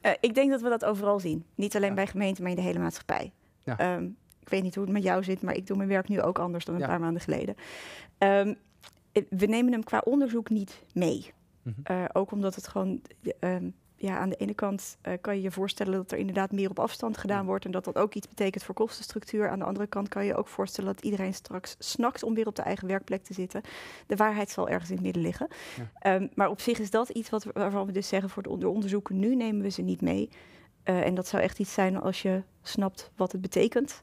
Ja. ik denk dat we dat overal zien. Niet alleen bij gemeenten, maar in de hele maatschappij. Ehm, ik weet niet hoe het met jou zit, maar ik doe mijn werk nu ook anders dan een paar maanden geleden. Um, eh, we nemen hem qua onderzoek niet mee. Mhm. Eh, ook omdat het gewoon. Ehm, ja, aan de ene kant eh, kan je je voorstellen dat er inderdaad meer op afstand gedaan wordt en dat dat ook iets betekent voor kostenstructuur. Aan de andere kant kan je ook voorstellen dat iedereen straks snakt om weer op de eigen werkplek te zitten. De waarheid zal ergens in het midden liggen. Ehm, maar op zich is dat iets wat, waarvan we dus zeggen voor de onderzoek nu nemen we ze niet mee. en dat zou echt iets zijn als je snapt wat het betekent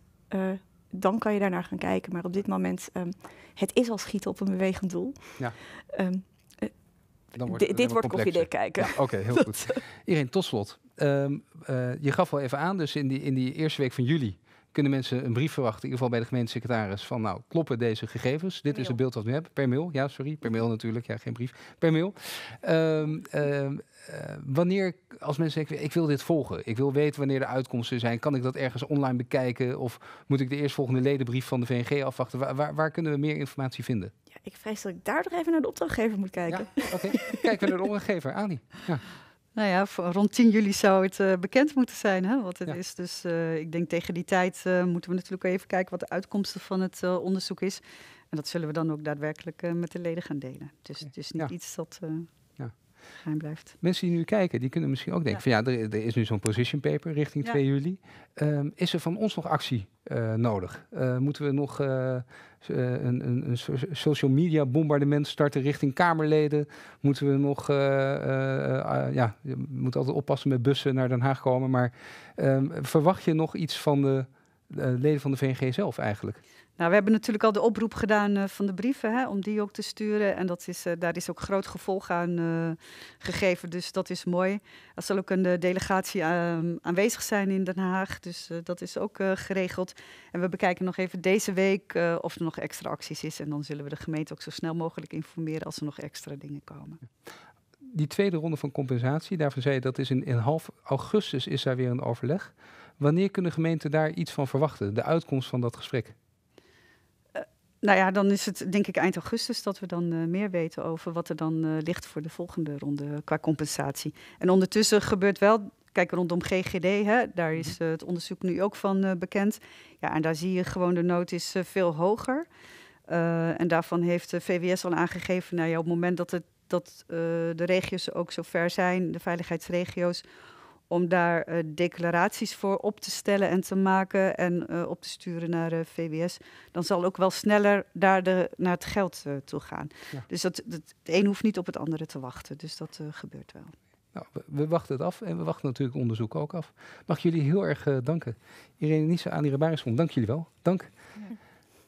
dan kan je daarnaar gaan kijken. Maar op dit moment, ehm, het is al schieten op een bewegend doel. Ja. Ehm, eh, wordt, dit, dit wordt koffiedik kijken. Ja, Oké, heel goed. Eh. Iedereen tot slot. Ehm, eh, je gaf wel even aan, dus in die, in die eerste week van juli kunnen mensen een brief verwachten, in ieder geval bij de gemeentesecretaris, van nou, kloppen deze gegevens? Dit is het beeld dat we hebben, per mail. Ja, sorry, per mail natuurlijk, ja, geen brief, per mail. Um, wanneer, als mensen zeggen, ik wil dit volgen, ik wil weten wanneer de uitkomsten zijn, kan ik dat ergens online bekijken of moet ik de eerstvolgende ledenbrief van de VNG afwachten? Waar, waar, kunnen we meer informatie vinden? Ja, ik vrees dat ik daar toch even naar de opdrachtgever moet kijken. Ja, Oké, kijken we naar de opdrachtgever, Ani. Ja. Nou ja, voor, rond 10 juli zou het eh, bekend moeten zijn, hè, wat het is. Dus eh, ik denk tegen die tijd eh, moeten we natuurlijk even kijken wat de uitkomsten van het onderzoek is. En dat zullen we dan ook daadwerkelijk met de leden gaan delen. Dus het is niet iets dat blijft. Mensen die nu kijken, die kunnen misschien ook denken van ja, er, is nu zo'n position paper richting 2 juli. Ehm, is er van ons nog actie eh, nodig? Eh, moeten we nog eh, een, een, een, social media bombardement starten richting Kamerleden? Moeten we nog, ja, je moet altijd oppassen met bussen naar Den Haag komen, maar ehm, verwacht je nog iets van de eh, leden van de VNG zelf eigenlijk? Nou, we hebben natuurlijk al de oproep gedaan eh, van de brieven hè, om die ook te sturen. En dat is, eh, daar is ook groot gevolg aan gegeven. Dus dat is mooi. Er zal ook een delegatie ehm, aanwezig zijn in Den Haag. Dus dat is ook geregeld. En we bekijken nog even deze week of er nog extra acties is. En dan zullen we de gemeente ook zo snel mogelijk informeren als er nog extra dingen komen. Die tweede ronde van compensatie, daarvan zei je dat is in, in half augustus is daar weer een overleg. Wanneer kunnen gemeenten daar iets van verwachten, de uitkomst van dat gesprek? Eh, nou ja, dan is het denk ik eind augustus dat we dan eh, meer weten over wat er dan eh, ligt voor de volgende ronde qua compensatie. En ondertussen gebeurt wel, kijk rondom GGD, hè, daar is mhm. het onderzoek nu ook van bekend. Ja, en daar zie je gewoon de nood is veel hoger. en daarvan heeft de VWS al aangegeven, nou ja, op het moment dat, het, dat de regio's ook zo ver zijn, de veiligheidsregio's, om daar eh, declaraties voor op te stellen en te maken en eh, op te sturen naar eh, VWS, dan zal ook wel sneller daar de, naar het geld toe gaan. Dus dat, het een hoeft niet op het andere te wachten. Dus dat gebeurt wel. Nou, we, wachten het af en we wachten natuurlijk onderzoek ook af. Mag jullie heel erg danken. Irene Nissen, Annie Rebaris, dank jullie wel. Dank. Ja.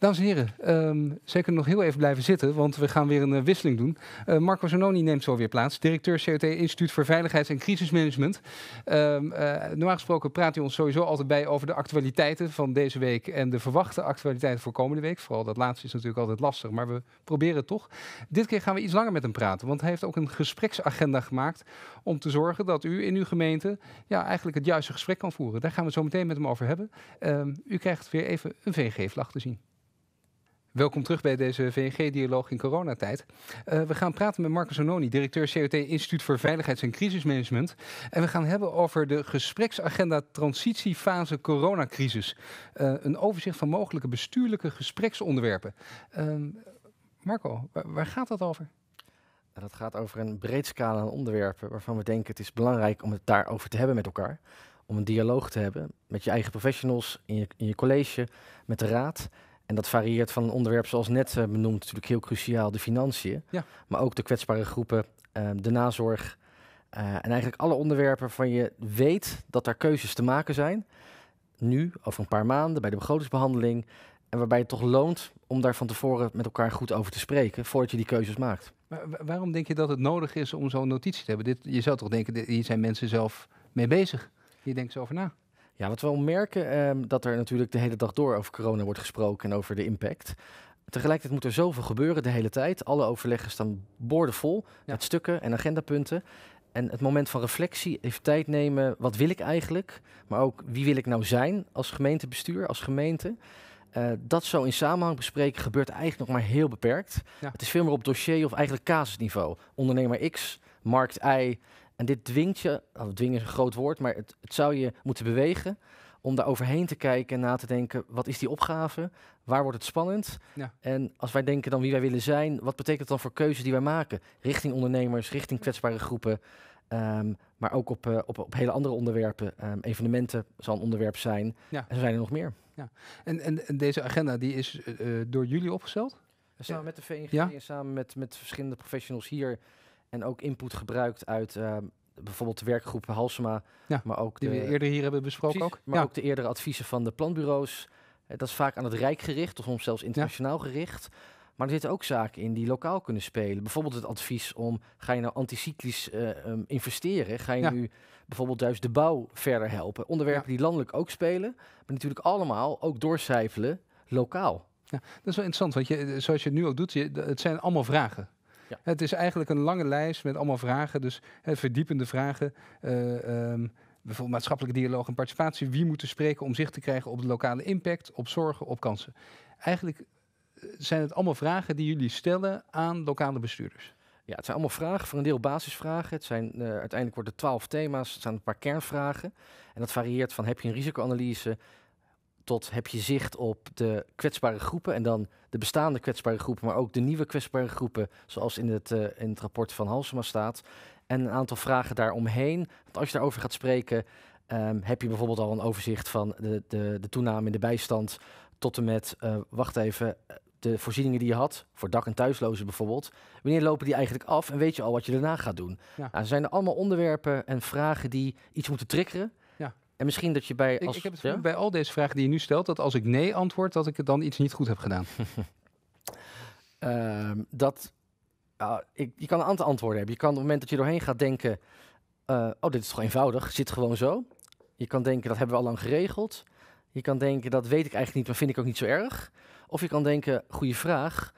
Dames en heren, ehm, zeker nog heel even blijven zitten, want we gaan weer een eh, wisseling doen. Eh, Marco Zanoni neemt zo weer plaats, directeur COT Instituut voor Veiligheids- en Crisismanagement. Um, normaal gesproken praat hij ons sowieso altijd bij over de actualiteiten van deze week en de verwachte actualiteiten voor komende week. Vooral dat laatste is natuurlijk altijd lastig, maar we proberen het toch. Dit keer gaan we iets langer met hem praten, want hij heeft ook een gespreksagenda gemaakt om te zorgen dat u in uw gemeente ja, eigenlijk het juiste gesprek kan voeren. Daar gaan we het zo meteen met hem over hebben. Ehm, u krijgt weer even een vg vlag te zien. Welkom terug bij deze VNG-dialoog in coronatijd. Eh, we gaan praten met Marco Sononi, directeur COT Instituut voor Veiligheids- en Crisismanagement. En we gaan hebben over de gespreksagenda transitiefase coronacrisis. Eh, een overzicht van mogelijke bestuurlijke gespreksonderwerpen. Ehm, Marco, waar, gaat dat over? Nou, dat gaat over een breed scala aan onderwerpen waarvan we denken het is belangrijk om het daarover te hebben met elkaar. Om een dialoog te hebben met je eigen professionals, in je, in je college, met de raad. En dat varieert van een onderwerp zoals net eh, benoemd, natuurlijk heel cruciaal, de financiën. Maar ook de kwetsbare groepen, ehm, de nazorg. Eh, en eigenlijk alle onderwerpen waarvan je weet dat daar keuzes te maken zijn. Nu, over een paar maanden, bij de begrotingsbehandeling. En waarbij het toch loont om daar van tevoren met elkaar goed over te spreken, voordat je die keuzes maakt. Maar waarom denk je dat het nodig is om zo'n notitie te hebben? Dit, je zou toch denken, hier zijn mensen zelf mee bezig. Hier denken ze over na. Ja, wat we wel merken, ehm, dat er natuurlijk de hele dag door over corona wordt gesproken en over de impact. Tegelijkertijd moet er zoveel gebeuren de hele tijd. Alle overleggen staan boordevol vol met stukken en agendapunten. En het moment van reflectie, even tijd nemen, wat wil ik eigenlijk? Maar ook wie wil ik nou zijn als gemeentebestuur, als gemeente? Eh, dat zo in samenhang bespreken gebeurt eigenlijk nog maar heel beperkt. Het is veel meer op dossier of eigenlijk casusniveau. Ondernemer X, markt Y, en dit dwingt je, of dwingen is een groot woord, maar het, het zou je moeten bewegen om daar overheen te kijken en na te denken, wat is die opgave? Waar wordt het spannend? Ja. En als wij denken dan wie wij willen zijn, wat betekent dat dan voor keuzes die wij maken? Richting ondernemers, richting kwetsbare groepen, ehm, maar ook op, eh, op, op, hele andere onderwerpen. Ehm, evenementen zal een onderwerp zijn, en er zijn er nog meer. Ja. En, en, deze agenda die is eh, eh, door jullie opgesteld? Samen met de VNG en samen met, met verschillende professionals hier en ook input gebruikt uit eh, bijvoorbeeld de werkgroep Halsema. maar ook die de, we eerder hier hebben besproken ook. Maar ook de eerdere adviezen van de planbureaus. Eh, dat is vaak aan het Rijk gericht of soms zelfs internationaal gericht. Maar er zitten ook zaken in die lokaal kunnen spelen. Bijvoorbeeld het advies om, ga je nou anticyclisch uh, investeren? Ga je nu bijvoorbeeld juist de bouw verder helpen? Onderwerpen die landelijk ook spelen, maar natuurlijk allemaal ook doorcijfelen lokaal. Ja, dat is wel interessant, want je, zoals je het nu ook doet, je, het zijn allemaal vragen. Het is eigenlijk een lange lijst met allemaal vragen, dus hè, verdiepende vragen. Eh, ehm, bijvoorbeeld maatschappelijke dialoog en participatie. Wie moeten spreken om zicht te krijgen op de lokale impact, op zorgen, op kansen? Eigenlijk eh, zijn het allemaal vragen die jullie stellen aan lokale bestuurders. Ja, het zijn allemaal vragen, voor een deel basisvragen. Het zijn, uh, uiteindelijk worden twaalf thema's, het zijn een paar kernvragen. En dat varieert van heb je een risicoanalyse, tot heb je zicht op de kwetsbare groepen en dan de bestaande kwetsbare groepen, maar ook de nieuwe kwetsbare groepen, zoals in het, eh, in het rapport van Halsema staat. En een aantal vragen daaromheen. Want als je daarover gaat spreken, ehm, heb je bijvoorbeeld al een overzicht van de, de, de toename in de bijstand tot en met, eh, wacht even, eh, de voorzieningen die je had, voor dak- en thuislozen bijvoorbeeld, wanneer lopen die eigenlijk af en weet je al wat je daarna gaat doen? Ja. Nou, zijn er allemaal onderwerpen en vragen die iets moeten triggeren, en misschien dat je bij... Als, ik, heb het bij al deze vragen die je nu stelt, dat als ik nee antwoord, dat ik het dan iets niet goed heb gedaan. Ehm, dat, ik, je kan een aantal antwoorden hebben. Je kan op het moment dat je doorheen gaat denken, eh, oh, dit is toch eenvoudig, zit gewoon zo. Je kan denken, dat hebben we al lang geregeld. Je kan denken, dat weet ik eigenlijk niet, maar vind ik ook niet zo erg. Of je kan denken, goede vraag,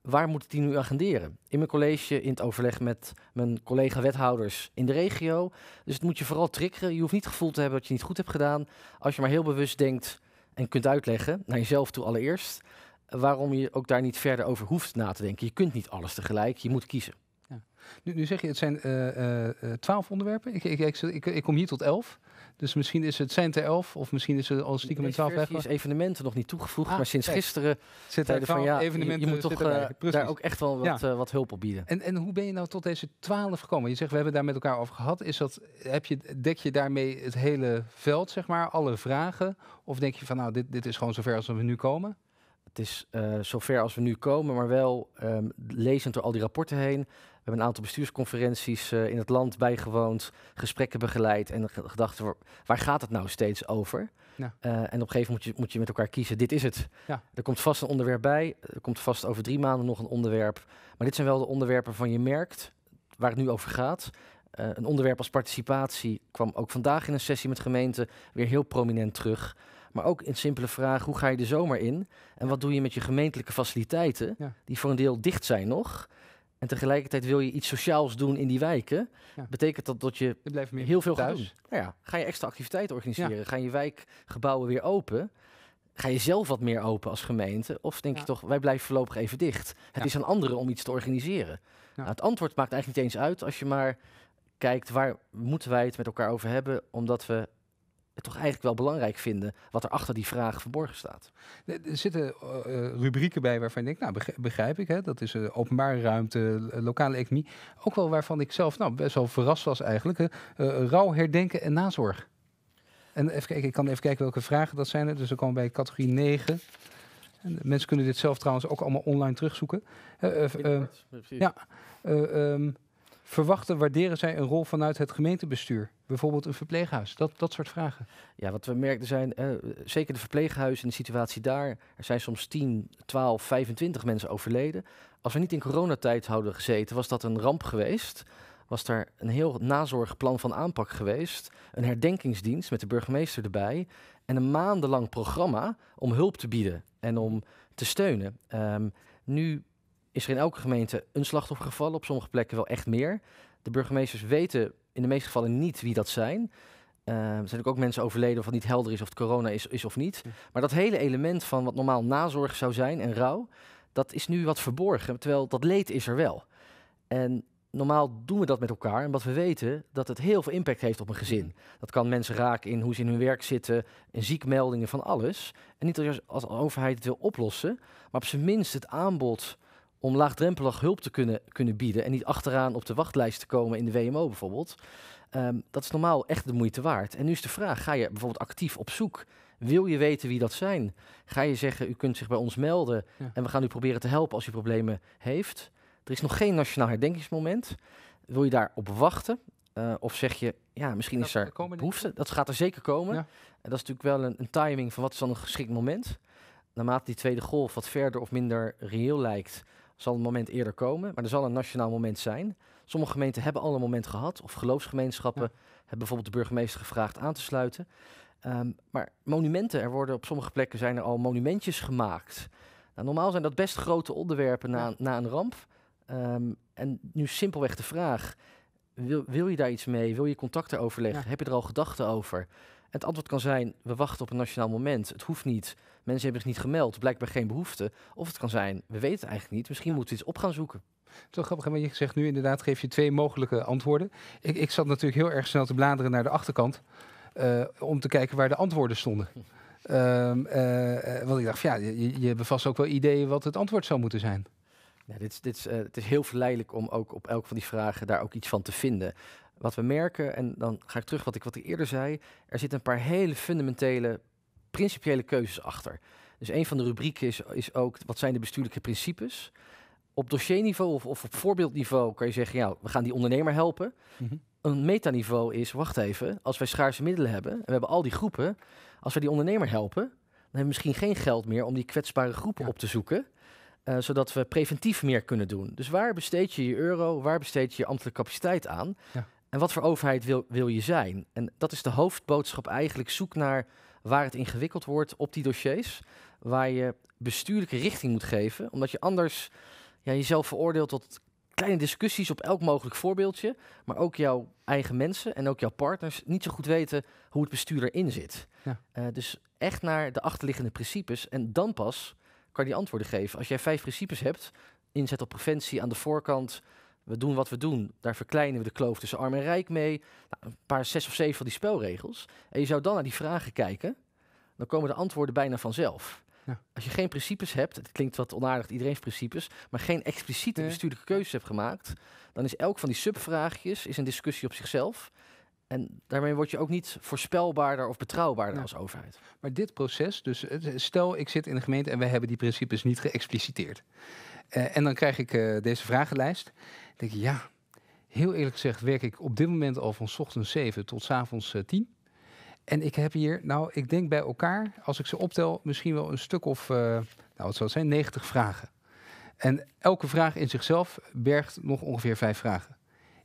waar moet die nu agenderen? In mijn college, in het overleg met mijn collega-wethouders in de regio. Dus het moet je vooral triggeren. Je hoeft niet het gevoel te hebben dat je niet goed hebt gedaan. Als je maar heel bewust denkt en kunt uitleggen, naar jezelf toe allereerst, waarom je ook daar niet verder over hoeft na te denken. Je kunt niet alles tegelijk, je moet kiezen. Ja. Nu, nu, zeg je, het zijn eh, eh, eh, twaalf onderwerpen. Ik, ik, ik, ik, kom hier tot elf. Dus misschien is het center 11 of misschien is het al stiekem in 12 Er is evenementen nog niet toegevoegd, ah, maar sinds gisteren zitten er van ja, evenementen je, moet toch eh, daar ook echt wel wat, eh, wat, hulp op bieden. En, en hoe ben je nou tot deze 12 gekomen? Je zegt we hebben daar met elkaar over gehad. Is dat, heb je, dek je daarmee het hele veld, zeg maar, alle vragen? Of denk je van nou, dit, dit is gewoon zover als we nu komen? Het is eh, zover als we nu komen, maar wel ehm, lezend door al die rapporten heen, we hebben een aantal bestuursconferenties eh, in het land bijgewoond, gesprekken begeleid en gedacht, waar gaat het nou steeds over? Ja. Eh, en op een gegeven moment moet je, moet je met elkaar kiezen, dit is het. Er komt vast een onderwerp bij, er komt vast over drie maanden nog een onderwerp. Maar dit zijn wel de onderwerpen van je merkt, waar het nu over gaat. Eh, een onderwerp als participatie kwam ook vandaag in een sessie met gemeenten weer heel prominent terug. Maar ook in simpele vraag, hoe ga je de zomer in? En wat doe je met je gemeentelijke faciliteiten, die voor een deel dicht zijn nog? En tegelijkertijd wil je iets sociaals doen in die wijken. Betekent dat dat je, heel veel thuis. gaat doen. Nou ja, ga je extra activiteiten organiseren? Ga je wijkgebouwen weer open? Ga je zelf wat meer open als gemeente? Of denk je toch, wij blijven voorlopig even dicht. Het is aan anderen om iets te organiseren. Nou, het antwoord maakt eigenlijk niet eens uit als je maar kijkt waar moeten wij het met elkaar over hebben, omdat we toch eigenlijk wel belangrijk vinden wat er achter die vraag verborgen staat. Er zitten eh, eh, rubrieken bij waarvan ik denk, nou begrijp ik, hè, dat is uh, openbare ruimte, lokale economie. Ook wel waarvan ik zelf nou, best wel verrast was eigenlijk. rouw herdenken en nazorg. En even kijken, ik kan even kijken welke vragen dat zijn. Dus we komen bij categorie 9. En mensen kunnen dit zelf trouwens ook allemaal online terugzoeken. ja, um, verwachten, waarderen zij een rol vanuit het gemeentebestuur? Bijvoorbeeld een verpleeghuis, dat, dat soort vragen. Ja, wat we merkten zijn, eh, zeker de verpleeghuizen en de situatie daar, er zijn soms 10, 12, 25 mensen overleden. Als we niet in coronatijd hadden gezeten, was dat een ramp geweest. Was er een heel nazorgplan van aanpak geweest, een herdenkingsdienst met de burgemeester erbij en een maandenlang programma om hulp te bieden en om te steunen. Ehm, nu is er in elke gemeente een slachtoffer gevallen, op sommige plekken wel echt meer. De burgemeesters weten in de meeste gevallen niet wie dat zijn. Uh, er zijn ook mensen overleden of het niet helder is of het corona is, is of niet. Maar dat hele element van wat normaal nazorg zou zijn en rouw, dat is nu wat verborgen. Terwijl dat leed is er wel. En normaal doen we dat met elkaar. En wat we weten, dat het heel veel impact heeft op een gezin. Dat kan mensen raken in hoe ze in hun werk zitten, in ziekmeldingen, van alles. En niet als, als overheid het wil oplossen, maar op zijn minst het aanbod om laagdrempelig hulp te kunnen, kunnen bieden en niet achteraan op de wachtlijst te komen in de WMO bijvoorbeeld. Ehm, dat is normaal echt de moeite waard. En nu is de vraag, ga je bijvoorbeeld actief op zoek? Wil je weten wie dat zijn? Ga je zeggen, u kunt zich bij ons melden en we gaan u proberen te helpen als u problemen heeft? Er is nog geen nationaal herdenkingsmoment. Wil je daarop wachten? Eh, of zeg je, ja, misschien is er behoefte. Dat gaat er zeker komen. En dat is natuurlijk wel een, een, timing van wat is dan een geschikt moment. Naarmate die tweede golf wat verder of minder reëel lijkt, zal een moment eerder komen, maar er zal een nationaal moment zijn. Sommige gemeenten hebben al een moment gehad, of geloofsgemeenschappen hebben bijvoorbeeld de burgemeester gevraagd aan te sluiten. Ehm, maar monumenten, er worden op sommige plekken zijn er al monumentjes gemaakt. Nou, normaal zijn dat best grote onderwerpen na, na een ramp. Ehm, en nu simpelweg de vraag: wil, wil je daar iets mee? Wil je contact overleggen? Heb je er al gedachten over? Het antwoord kan zijn, we wachten op een nationaal moment. Het hoeft niet. Mensen hebben zich niet gemeld, blijkbaar geen behoefte. Of het kan zijn, we weten het eigenlijk niet. Misschien moeten we iets op gaan zoeken. Toch grappig, want je zegt nu inderdaad, geef je twee mogelijke antwoorden. Ik, ik zat natuurlijk heel erg snel te bladeren naar de achterkant. Eh, om te kijken waar de antwoorden stonden. Hm. Ehm, eh, eh, want ik dacht, ja, je, je hebt vast ook wel ideeën wat het antwoord zou moeten zijn. dit, dit, het is heel verleidelijk om ook op elk van die vragen daar ook iets van te vinden wat we merken, en dan ga ik terug wat ik, wat ik eerder zei, er zitten een paar hele fundamentele, principiële keuzes achter. Dus een van de rubrieken is, is ook, wat zijn de bestuurlijke principes? Op dossierniveau of, of op voorbeeldniveau kan je zeggen, ja, we gaan die ondernemer helpen. Mm -hmm. Een metaniveau is, wacht even, als wij schaarse middelen hebben, en we hebben al die groepen, als we die ondernemer helpen, dan hebben we misschien geen geld meer om die kwetsbare groepen op te zoeken. Eh, zodat we preventief meer kunnen doen. Dus waar besteed je je euro, waar besteed je je ambtelijke capaciteit aan? Ja. En wat voor overheid wil, wil je zijn? En dat is de hoofdboodschap eigenlijk. Zoek naar waar het ingewikkeld wordt op die dossiers. Waar je bestuurlijke richting moet geven. Omdat je anders ja, jezelf veroordeelt tot kleine discussies op elk mogelijk voorbeeldje. Maar ook jouw eigen mensen en ook jouw partners niet zo goed weten hoe het bestuur erin zit. Ja. Eh, dus echt naar de achterliggende principes. En dan pas kan die antwoorden geven. Als jij vijf principes hebt, inzet op preventie aan de voorkant, we doen wat we doen, daar verkleinen we de kloof tussen arm en rijk mee. Nou, een paar zes of zeven van die spelregels. En je zou dan naar die vragen kijken, dan komen de antwoorden bijna vanzelf. Ja. Als je geen principes hebt, het klinkt wat onaardig, heeft principes, maar geen expliciete bestuurlijke keuzes hebt gemaakt, dan is elk van die subvraagjes is een discussie op zichzelf. En daarmee word je ook niet voorspelbaarder of betrouwbaarder als overheid. Maar dit proces, dus eh, stel ik zit in de gemeente en we hebben die principes niet geëxpliciteerd. Eh, en dan krijg ik eh, deze vragenlijst. Dan denk ik, ja, heel eerlijk gezegd werk ik op dit moment al van ochtends 7 tot s avonds 10. Eh, en ik heb hier, nou, ik denk bij elkaar, als ik ze optel, misschien wel een stuk of, nou, wat zou het zijn, 90 vragen. En elke vraag in zichzelf bergt nog ongeveer vijf vragen.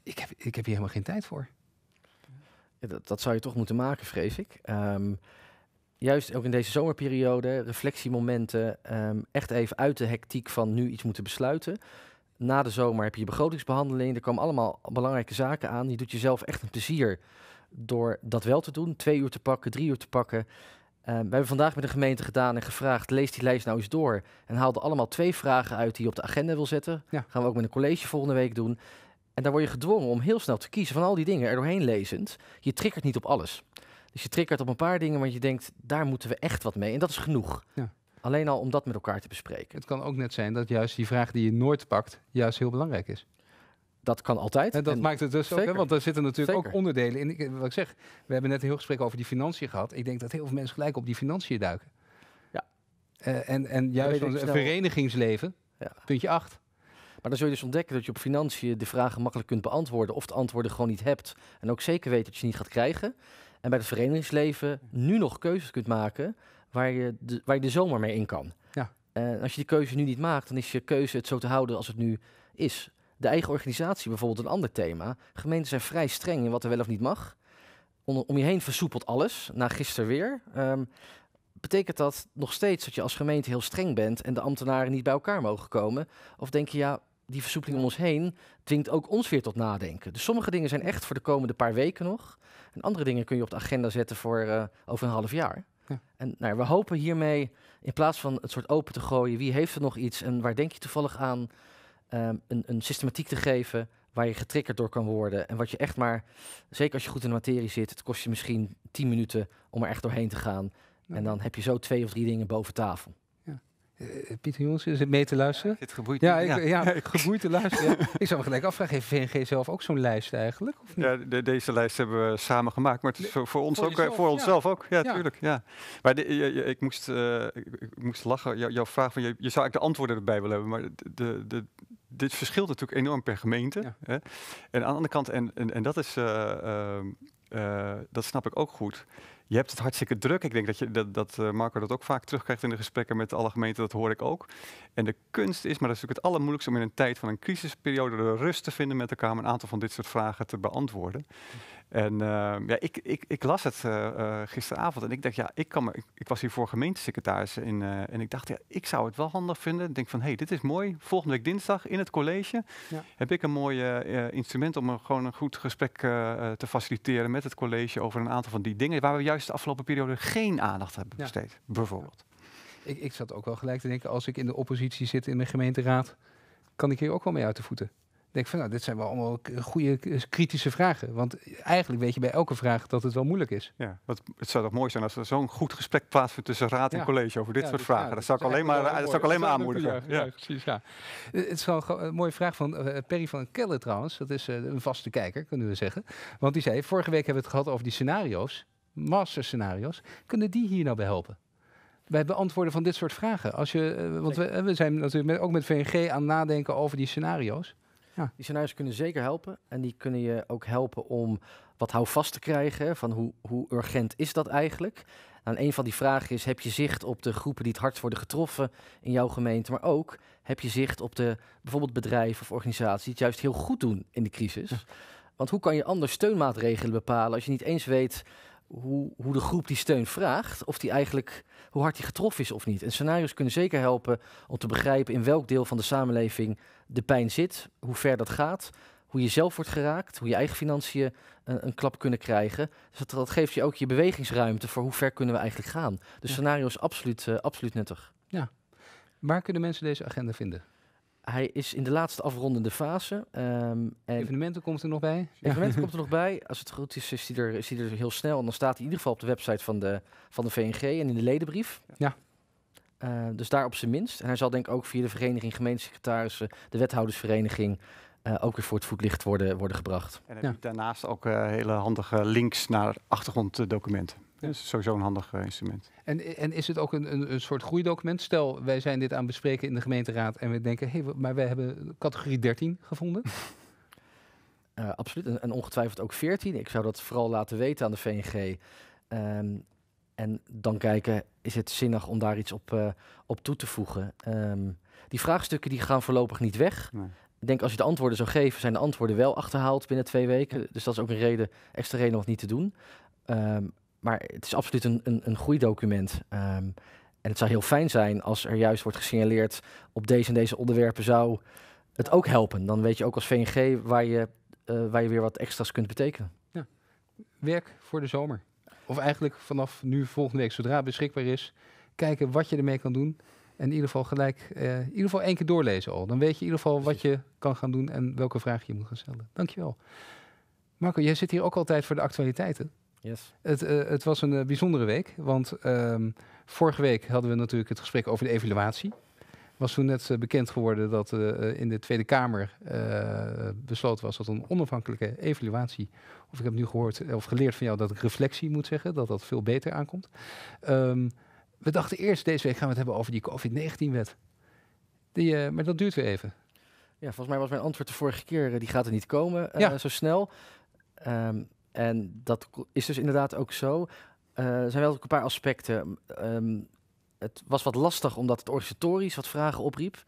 Ik heb, ik heb hier helemaal geen tijd voor. dat, dat, zou je toch moeten maken, vrees ik. Um, juist ook in deze zomerperiode, reflectiemomenten, ehm, echt even uit de hectiek van nu iets moeten besluiten. Na de zomer heb je je begrotingsbehandeling, er komen allemaal belangrijke zaken aan. Je doet jezelf echt een plezier door dat wel te doen, twee uur te pakken, drie uur te pakken. Ehm, we hebben vandaag met de gemeente gedaan en gevraagd, lees die lijst nou eens door. En haalde allemaal twee vragen uit die je op de agenda wil zetten. Gaan we ook met een college volgende week doen. En daar word je gedwongen om heel snel te kiezen van al die dingen, er doorheen lezend. Je triggert niet op alles. Dus je triggert op een paar dingen, want je denkt, daar moeten we echt wat mee. En dat is genoeg. Ja. Alleen al om dat met elkaar te bespreken. Het kan ook net zijn dat juist die vraag die je nooit pakt, juist heel belangrijk is. Dat kan altijd. En dat maakt het dus zeker. ook, hè, want daar zitten natuurlijk ook onderdelen in. Eh, wat ik zeg, we hebben net een heel gesprek over die financiën gehad. Ik denk dat heel veel mensen gelijk op die financiën duiken. Ja. Eh, en, en juist een eh, verenigingsleven, puntje 8. Maar dan zul je dus ontdekken dat je op financiën de vragen makkelijk kunt beantwoorden of de antwoorden gewoon niet hebt. En ook zeker weet dat je niet gaat krijgen en bij het verenigingsleven nu nog keuzes kunt maken waar je de, waar je de zomer mee in kan. Ja. En eh, als je die keuze nu niet maakt, dan is je keuze het zo te houden als het nu is. De eigen organisatie, bijvoorbeeld een ander thema. Gemeenten zijn vrij streng in wat er wel of niet mag. Om, om je heen versoepelt alles, na gisteren weer. Ehm, betekent dat nog steeds dat je als gemeente heel streng bent en de ambtenaren niet bij elkaar mogen komen? Of denk je, ja, die versoepeling om ons heen dwingt ook ons weer tot nadenken. Dus sommige dingen zijn echt voor de komende paar weken nog. En andere dingen kun je op de agenda zetten voor eh, over een half jaar. Ja. En nou we hopen hiermee, in plaats van het soort open te gooien, wie heeft er nog iets en waar denk je toevallig aan, ehm, een, een systematiek te geven waar je getriggerd door kan worden. En wat je echt maar, zeker als je goed in de materie zit, het kost je misschien 10 minuten om er echt doorheen te gaan. En dan heb je zo twee of drie dingen boven tafel. Eh, eh, Pieter is het mee te luisteren. Zit geboeid. Eh, ja, ik, ja. te luisteren. ik zou me gelijk afvragen, heeft VNG zelf ook zo'n lijst eigenlijk? Of niet? Ja, deze lijst hebben we samen gemaakt, maar het is voor, ons ook, jezelf, voor onszelf ook. Ja, tuurlijk. Ja. Maar ik, moest, ik moest lachen. jouw vraag van, je, je zou eigenlijk de antwoorden erbij willen hebben, maar de, de, dit verschilt natuurlijk enorm per gemeente. Hè? En aan de andere kant, en, en, dat is, ehm, dat snap ik ook goed je hebt het hartstikke druk. Ik denk dat, je, dat, dat eh, Marco dat ook vaak terugkrijgt in de gesprekken met alle gemeenten, dat hoor ik ook. En de kunst is, maar dat is natuurlijk het allermoeilijkste om in een tijd van een crisisperiode de rust te vinden met elkaar om een aantal van dit soort vragen te beantwoorden. En ehm, ja, ik, ik, ik, las het eh, eh, gisteravond en ik dacht, ja, ik, kan me, ik, was hier voor gemeentesecretaris in, eh, en ik dacht, ja, ik zou het wel handig vinden. Ik denk van, hé, hey, dit is mooi. Volgende week dinsdag in het college heb ik een mooi instrument om een, gewoon een goed gesprek te faciliteren met het college over een aantal van die dingen waar we juist de afgelopen periode geen aandacht hebben besteed, bijvoorbeeld. Ik, ik zat ook wel gelijk te denken, als ik in de oppositie zit in mijn gemeenteraad, kan ik hier ook wel mee uit de voeten denk van, nou, dit zijn wel allemaal goede kritische vragen. Want eigenlijk weet je bij elke vraag dat het wel moeilijk is. Ja, het zou toch mooi zijn als er zo'n goed gesprek plaatsvindt tussen raad en college over dit soort vragen. dat, zou ik alleen maar, dat zou ik alleen maar aanmoedigen. Ja, precies. Ja. Eh, het is wel een mooie vraag van eh, Perry van Keller trouwens. Dat is eh, een vaste kijker, kunnen we zeggen. Want die zei, vorige week hebben we het gehad over die scenario's, scenario's Kunnen die hier nou bij helpen? bij beantwoorden van dit soort vragen. Als je, want we, we zijn natuurlijk ook met VNG aan het nadenken over die scenario's. Ja. Die scenario's kunnen zeker helpen. En die kunnen je ook helpen om wat houvast te krijgen. Van hoe, hoe urgent is dat eigenlijk? Nou, en een van die vragen is, heb je zicht op de groepen die het hardst worden getroffen in jouw gemeente? Maar ook, heb je zicht op de bijvoorbeeld bedrijven of organisaties die het juist heel goed doen in de crisis? Want hoe kan je anders steunmaatregelen bepalen als je niet eens weet hoe, hoe, de groep die steun vraagt, of die eigenlijk hoe hard die getroffen is of niet. En scenario's kunnen zeker helpen om te begrijpen in welk deel van de samenleving de pijn zit, hoe ver dat gaat, hoe je zelf wordt geraakt, hoe je eigen financiën een, een klap kunnen krijgen. Dus dat, geeft je ook je bewegingsruimte voor hoe ver kunnen we eigenlijk gaan. Dus ja. scenario is absoluut, eh, absoluut nuttig. Ja. Waar kunnen mensen deze agenda vinden? Hij is in de laatste afrondende fase. Ehm, evenementen komt er nog bij? Evenementen komt er nog bij. Als het goed is, is die, er, is er heel snel. En dan staat hij in ieder geval op de website van de, van de VNG en in de ledenbrief. Ja. Eh, dus daar op zijn minst. En hij zal denk ik ook via de vereniging gemeentesecretarissen, de wethoudersvereniging, eh, ook weer voor het voetlicht worden, worden gebracht. En daarnaast ook eh, hele handige links naar achtergronddocumenten. Dat is sowieso een handig instrument. En, en is het ook een, een, een, soort groeidocument? Stel, wij zijn dit aan het bespreken in de gemeenteraad en we denken, maar wij hebben categorie 13 gevonden. absoluut, en, ongetwijfeld ook 14. Ik zou dat vooral laten weten aan de VNG. Ehm, en dan kijken, is het zinnig om daar iets op, eh, op toe te voegen? Ehm, die vraagstukken die gaan voorlopig niet weg. Ik denk als je de antwoorden zou geven, zijn de antwoorden wel achterhaald binnen twee weken. Dus dat is ook een reden, extra reden om het niet te doen. Ehm, maar het is absoluut een, een, een document. Ehm, en het zou heel fijn zijn als er juist wordt gesignaleerd op deze en deze onderwerpen zou het ook helpen. Dan weet je ook als VNG waar je, eh, waar je weer wat extra's kunt betekenen. Ja. Werk voor de zomer of eigenlijk vanaf nu volgende week, zodra het beschikbaar is, kijken wat je ermee kan doen. En in ieder geval gelijk, eh, in ieder geval één keer doorlezen al. Dan weet je in ieder geval wat je kan gaan doen en welke vraag je moet gaan stellen. Dankjewel. Marco, jij zit hier ook altijd voor de actualiteiten. Yes. Het, eh, het was een eh, bijzondere week, want ehm, vorige week hadden we natuurlijk het gesprek over de evaluatie was toen net eh, bekend geworden dat eh, eh, in de Tweede Kamer besloten was dat een onafhankelijke evaluatie, of ik heb nu gehoord of geleerd van jou dat ik reflectie moet zeggen, dat dat veel beter aankomt. Ehm, we dachten eerst deze week gaan we het hebben over die COVID-19-wet. Die, maar dat duurt weer even. Ja, volgens mij was mijn antwoord de vorige keer, die gaat er niet komen zo snel. Ehm, en dat is dus inderdaad ook zo. er zijn wel een paar aspecten. Um, het was wat lastig omdat het organisatorisch wat vragen opriep.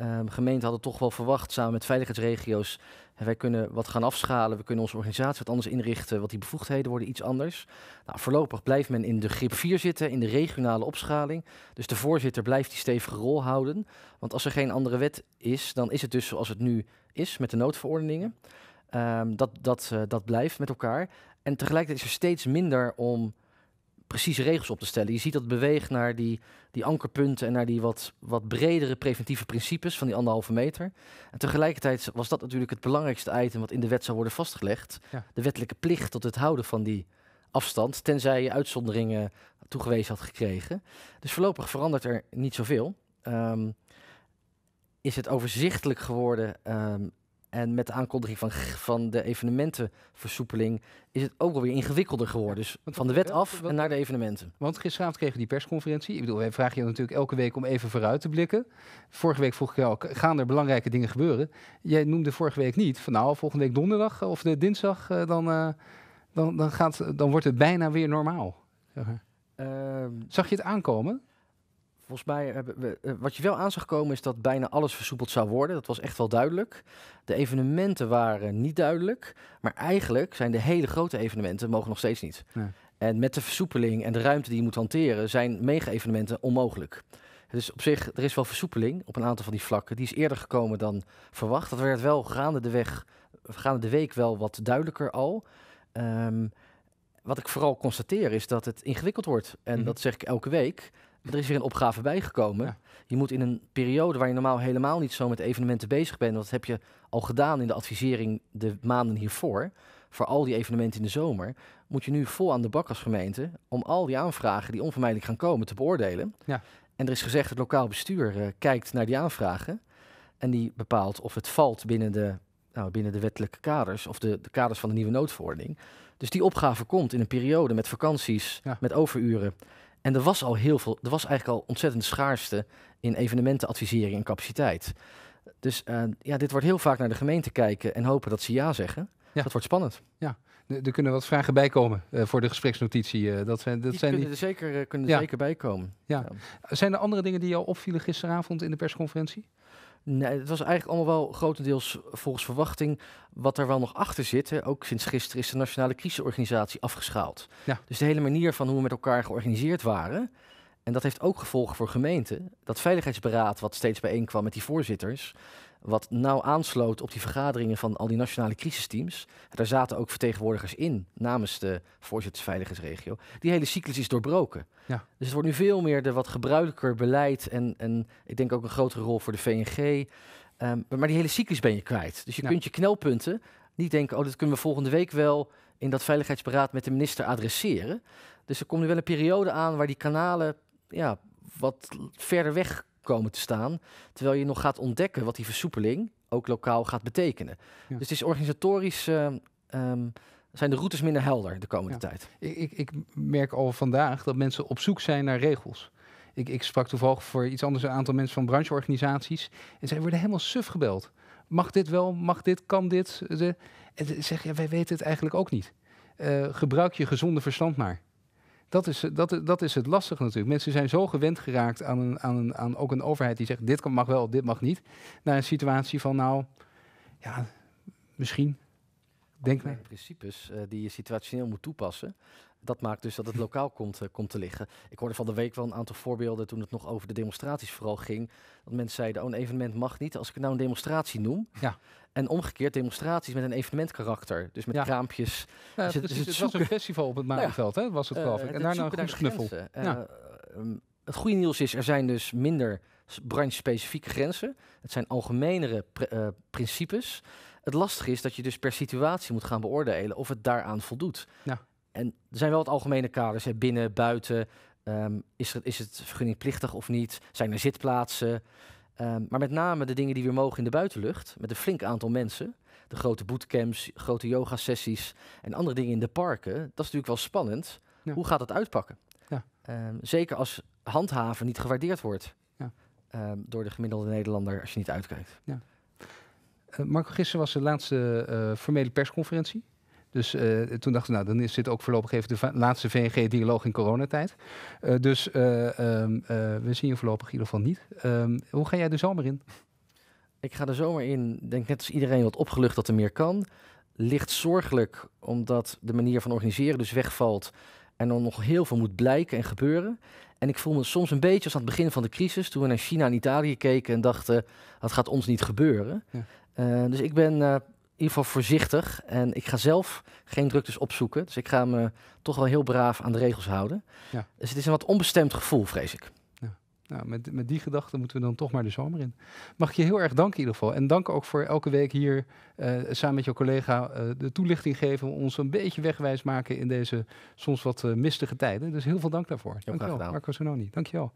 Um, gemeenten hadden toch wel verwacht, samen met veiligheidsregio's, wij kunnen wat gaan afschalen, we kunnen onze organisatie wat anders inrichten, wat die bevoegdheden worden iets anders. Nou, voorlopig blijft men in de grip 4 zitten, in de regionale opschaling. Dus de voorzitter blijft die stevige rol houden. Want als er geen andere wet is, dan is het dus zoals het nu is met de noodverordeningen. Ehm, dat, dat, eh, dat blijft met elkaar. En tegelijkertijd is er steeds minder om precieze regels op te stellen. Je ziet dat beweegt naar die, die ankerpunten en naar die wat, wat bredere preventieve principes van die anderhalve meter. En tegelijkertijd was dat natuurlijk het belangrijkste item wat in de wet zou worden vastgelegd. De wettelijke plicht tot het houden van die afstand, tenzij je uitzonderingen toegewezen had gekregen. Dus voorlopig verandert er niet zoveel. Ehm, is het overzichtelijk geworden ehm, en met de aankondiging van, van de evenementenversoepeling is het ook alweer weer ingewikkelder geworden. Dus van de wet af en naar de evenementen. Want gisteravond kregen die persconferentie. Ik bedoel, wij vragen je natuurlijk elke week om even vooruit te blikken. Vorige week vroeg ik jou, gaan er belangrijke dingen gebeuren? Jij noemde vorige week niet. Van nou, volgende week donderdag of de dinsdag, eh, dan, eh, dan, dan, gaat, dan wordt het bijna weer normaal. Ehm, Zag je het aankomen? Volgens mij hebben we, eh, wat je wel aan zag komen is dat bijna alles versoepeld zou worden. Dat was echt wel duidelijk. De evenementen waren niet duidelijk, maar eigenlijk zijn de hele grote evenementen mogen nog steeds niet. En met de versoepeling en de ruimte die je moet hanteren, zijn mega-evenementen onmogelijk. Dus op zich, er is wel versoepeling op een aantal van die vlakken. Die is eerder gekomen dan verwacht. Dat werd wel gaande de, weg, de week wel wat duidelijker al. Ehm, wat ik vooral constateer is dat het ingewikkeld wordt. En mhm. dat zeg ik elke week er is weer een opgave bijgekomen. Je moet in een periode waar je normaal helemaal niet zo met evenementen bezig bent, dat heb je al gedaan in de advisering de maanden hiervoor, voor al die evenementen in de zomer, moet je nu vol aan de bak als gemeente om al die aanvragen die onvermijdelijk gaan komen te beoordelen. Ja. En er is gezegd, het lokaal bestuur eh, kijkt naar die aanvragen en die bepaalt of het valt binnen de, nou, binnen de wettelijke kaders of de, de kaders van de nieuwe noodverordening. Dus die opgave komt in een periode met vakanties, met overuren. En er was al heel veel, er was eigenlijk al ontzettend schaarste in evenementenadvisering en capaciteit. Dus eh, ja, dit wordt heel vaak naar de gemeente kijken en hopen dat ze ja zeggen. Dat wordt spannend. Ja, er kunnen wat vragen bij komen eh, voor de gespreksnotitie. Eh, dat zijn, dat zijn kunnen er zeker, kunnen er zeker bijkomen. Ja. ja. Zijn er andere dingen die jou opvielen gisteravond in de persconferentie? Nee, het was eigenlijk allemaal wel grotendeels volgens verwachting. Wat er wel nog achter zit, ook sinds gisteren, is de Nationale Crisisorganisatie afgeschaald. Dus de hele manier van hoe we met elkaar georganiseerd waren. En dat heeft ook gevolgen voor gemeenten. Dat veiligheidsberaad, wat steeds bijeenkwam met die voorzitters wat nauw aansloot op die vergaderingen van al die nationale crisisteams. Daar zaten ook vertegenwoordigers in namens de voorzittersveiligheidsregio. Die hele cyclus is doorbroken. Ja. Dus het wordt nu veel meer de wat gebruikelijker beleid en, en ik denk ook een grotere rol voor de VNG. Ehm, maar die hele cyclus ben je kwijt. Dus je kunt je knelpunten niet denken, oh, dat kunnen we volgende week wel in dat veiligheidsberaad met de minister adresseren. Dus er komt nu wel een periode aan waar die kanalen ja, wat verder weg komen te staan. Terwijl je nog gaat ontdekken wat die versoepeling ook lokaal gaat betekenen. Dus het is organisatorisch. Ehm, ehm, zijn de routes minder helder de komende tijd? Ik, ik, ik merk al vandaag dat mensen op zoek zijn naar regels. Ik, ik, sprak toevallig voor iets anders een aantal mensen van brancheorganisaties. En zij worden helemaal suf gebeld. Mag dit wel? Mag dit? Kan dit? De, en zeg, ja, wij weten het eigenlijk ook niet. Eh, gebruik je gezonde verstand maar. Dat is, dat, dat is het lastige natuurlijk. Mensen zijn zo gewend geraakt aan, een, aan, een, aan ook een overheid die zegt: dit mag wel, dit mag niet. Naar een situatie van, nou, ja, misschien. Denk maar. principes eh, die je situationeel moet toepassen dat maakt dus dat het lokaal komt, eh, komt te liggen. Ik hoorde van de week wel een aantal voorbeelden toen het nog over de demonstraties vooral ging. Dat mensen zeiden, oh, een evenement mag niet als ik nou een demonstratie noem. Ja. En omgekeerd demonstraties met een evenementkarakter. Dus met ja. kraampjes. dus, dus het, was een festival op het nou maaiveld, hè? Was het, eh, geloof ik. En daarna een snuffel. Ja. Eh, ehm, het goede nieuws is, er zijn dus minder branchespecifieke grenzen. Het zijn algemenere principes. Het lastige is dat je dus per situatie moet gaan beoordelen of het daaraan voldoet. Ja en er zijn wel wat algemene kaders, hè, binnen, buiten. Ehm, is, is het vergunningplichtig of niet? Zijn er zitplaatsen? Ehm, maar met name de dingen die weer mogen in de buitenlucht, met een flink aantal mensen. De grote bootcamps, grote yogasessies en andere dingen in de parken. Dat is natuurlijk wel spannend. Hoe gaat dat uitpakken? Ja. Ehm, zeker als handhaven niet gewaardeerd wordt ja. door de gemiddelde Nederlander als je niet uitkijkt. Eh, Marco, gisteren was de laatste eh, formele persconferentie dus eh, toen dachten we, nou, dan is dit ook voorlopig even de laatste VNG-dialoog in coronatijd. Uh, dus eh, ehm, we zien je voorlopig in ieder geval niet. Ehm, hoe ga jij de zomer in? Ik ga de zomer in, denk net als iedereen wat opgelucht dat er meer kan. Ligt zorgelijk omdat de manier van organiseren dus wegvalt en dan nog heel veel moet blijken en gebeuren. En ik voel me soms een beetje als aan het begin van de crisis, toen we naar China en Italië keken en dachten, dat gaat ons niet gebeuren. dus ik ben ieder geval voorzichtig. En ik ga zelf geen druktes opzoeken. Dus ik ga me toch wel heel braaf aan de regels houden. Ja. Dus het is een wat onbestemd gevoel, vrees ik. Ja. Nou, met, met die gedachte moeten we dan toch maar de zomer in. Mag ik je heel erg danken in ieder geval. En dank ook voor elke week hier eh, samen met jouw collega eh, de toelichting geven. Ons een beetje wegwijs maken in deze soms wat eh, mistige tijden. Dus heel veel dank daarvoor. Dank je wel, Marco Zanoni. Dank je wel.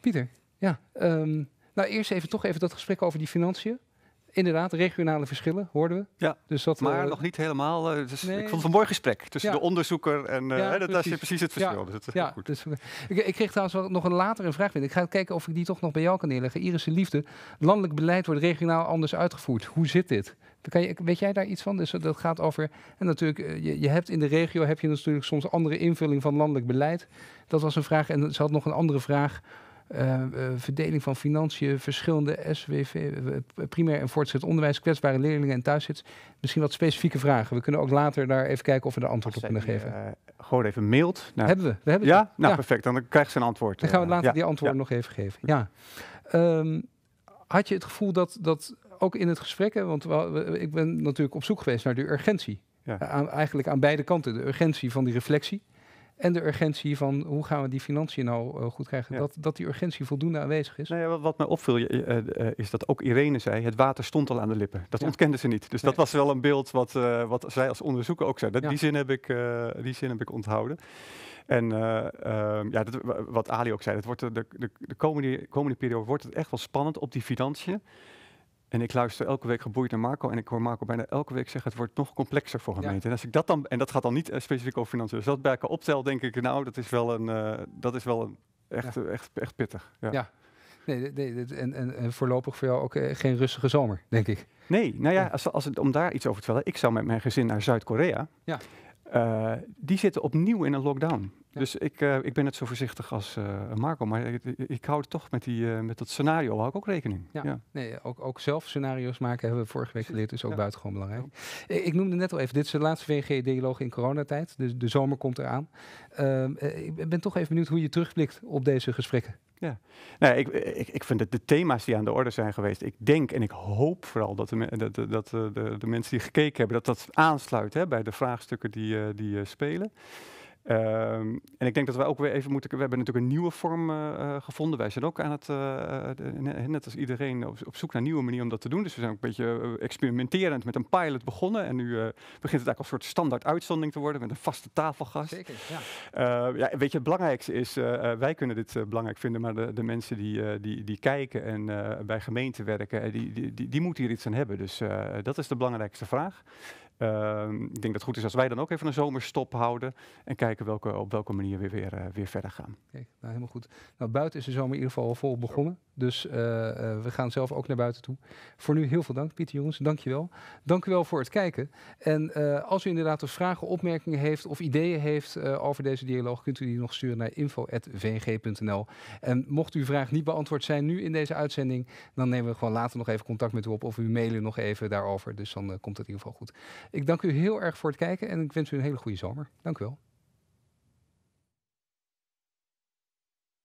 Pieter, ja. Ehm, nou, eerst even toch even dat gesprek over die financiën inderdaad, regionale verschillen, hoorden we. Ja, dus dat, maar eh, nog niet helemaal. Eh, dus nee. Ik vond het een mooi gesprek tussen de onderzoeker en eh, hè, dat was is precies het verschil. Dus ja, goed. Dus, ik, ik, kreeg trouwens wel nog een latere vraag binnen. Ik ga kijken of ik die toch nog bij jou kan neerleggen. Iris Liefde, landelijk beleid wordt regionaal anders uitgevoerd. Hoe zit dit? Kan je, weet jij daar iets van? Dus dat gaat over. En natuurlijk, je, je, hebt in de regio heb je natuurlijk soms andere invulling van landelijk beleid. Dat was een vraag. En ze had nog een andere vraag eh, eh, verdeling van financiën, verschillende SWV, eh, primair en voortgezet onderwijs, kwetsbare leerlingen en thuiszit, Misschien wat specifieke vragen. We kunnen ook later daar even kijken of we daar antwoord op kunnen geven. Uh, gewoon even mailt. Hebben we? we hebben ja? Het. Nou, perfect. Dan krijgt ze een antwoord. Dan gaan we later die antwoorden nog even geven. Ja. Ehm, had je het gevoel dat, dat ook in het gesprek, hè, want ik ben natuurlijk op zoek geweest naar de urgentie. Aan, eigenlijk aan beide kanten. De urgentie van die reflectie en de urgentie van hoe gaan we die financiën nou eh, goed krijgen. Dat, dat die urgentie voldoende aanwezig is. Nou ja, wat, wat mij opviel eh, eh, is dat ook Irene zei, het water stond al aan de lippen. Dat ontkenden ontkende ze niet. Dus dat was wel een beeld wat, wat zij als onderzoeker ook zei. Dat, die, zin heb ik, die zin heb ik onthouden. En ehm, ja, dat, wat Ali ook zei, het wordt de, de, de komende, komende periode wordt het echt wel spannend op die financiën. En ik luister elke week geboeid naar Marco. En ik hoor Marco bijna elke week zeggen: het wordt nog complexer voor gemeenten. En, als ik dat, dan, en dat gaat dan niet eh, specifiek over financiën. Dus dat bij elkaar optel, denk ik, nou, dat is wel een. Eh, dat is wel een echt, echt, echt, pittig. Ja. Nee, nee en, en, en, voorlopig voor jou ook eh, geen rustige zomer, denk ik. Nee, nou ja, als, als het, om daar iets over te vertellen. Ik zou met mijn gezin naar Zuid-Korea. Ja. die zitten opnieuw in een lockdown. Dus ik, eh, ik ben net zo voorzichtig als eh, Marco, maar ik, ik hou toch met, die, eh, met dat scenario hou ook rekening. Ja. Nee, ook, ook zelf scenario's maken hebben we vorige week geleerd, is ook buitengewoon belangrijk. Ik, ik, noemde net al even, dit is de laatste VG-dialoog in coronatijd, dus de zomer komt eraan. Ehm, ik ben toch even benieuwd hoe je terugblikt op deze gesprekken. Ja, nou, ik, ik, ik vind dat de thema's die aan de orde zijn geweest, ik denk en ik hoop vooral dat de, dat, dat de, de, mensen die gekeken hebben, dat dat aansluit hè, bij de vraagstukken die, die spelen. Ehm, en ik denk dat wij ook weer even moeten. We hebben natuurlijk een nieuwe vorm eh, eh, gevonden. Wij zijn ook aan het, eh, net als iedereen, op, zoek naar een nieuwe manier om dat te doen. Dus we zijn ook een beetje experimenterend met een pilot begonnen. En nu begint het eigenlijk een soort standaard uitzondering te worden met een vaste tafelgast. Zeker. Ja. ja weet je, het belangrijkste is: wij kunnen dit belangrijk vinden, maar de, de mensen die, die, die kijken en bij gemeenten werken, die, die, die, die, moeten hier iets aan hebben. Dus dat is de belangrijkste vraag. Ehm, ik denk dat het goed is als wij dan ook even een zomerstop houden en kijken welke, op welke manier we weer, eh, weer verder gaan. nou helemaal goed. Nou, buiten is de zomer in ieder geval al vol begonnen, dus eh, eh, we gaan zelf ook naar buiten toe. Voor nu heel veel dank, Pieter Jongens, dankjewel. Dank u wel voor het kijken. En als u inderdaad nog vragen, opmerkingen heeft of ideeën heeft over deze dialoog, kunt u die nog sturen naar info.vng.nl. En mocht uw vraag niet beantwoord zijn nu in deze uitzending, dan nemen we gewoon later nog even contact met u op of u mailen nog even daarover. Dus dan komt het in ieder geval goed. Ik dank u heel erg voor het kijken en ik wens u een hele goede zomer. Dank u wel.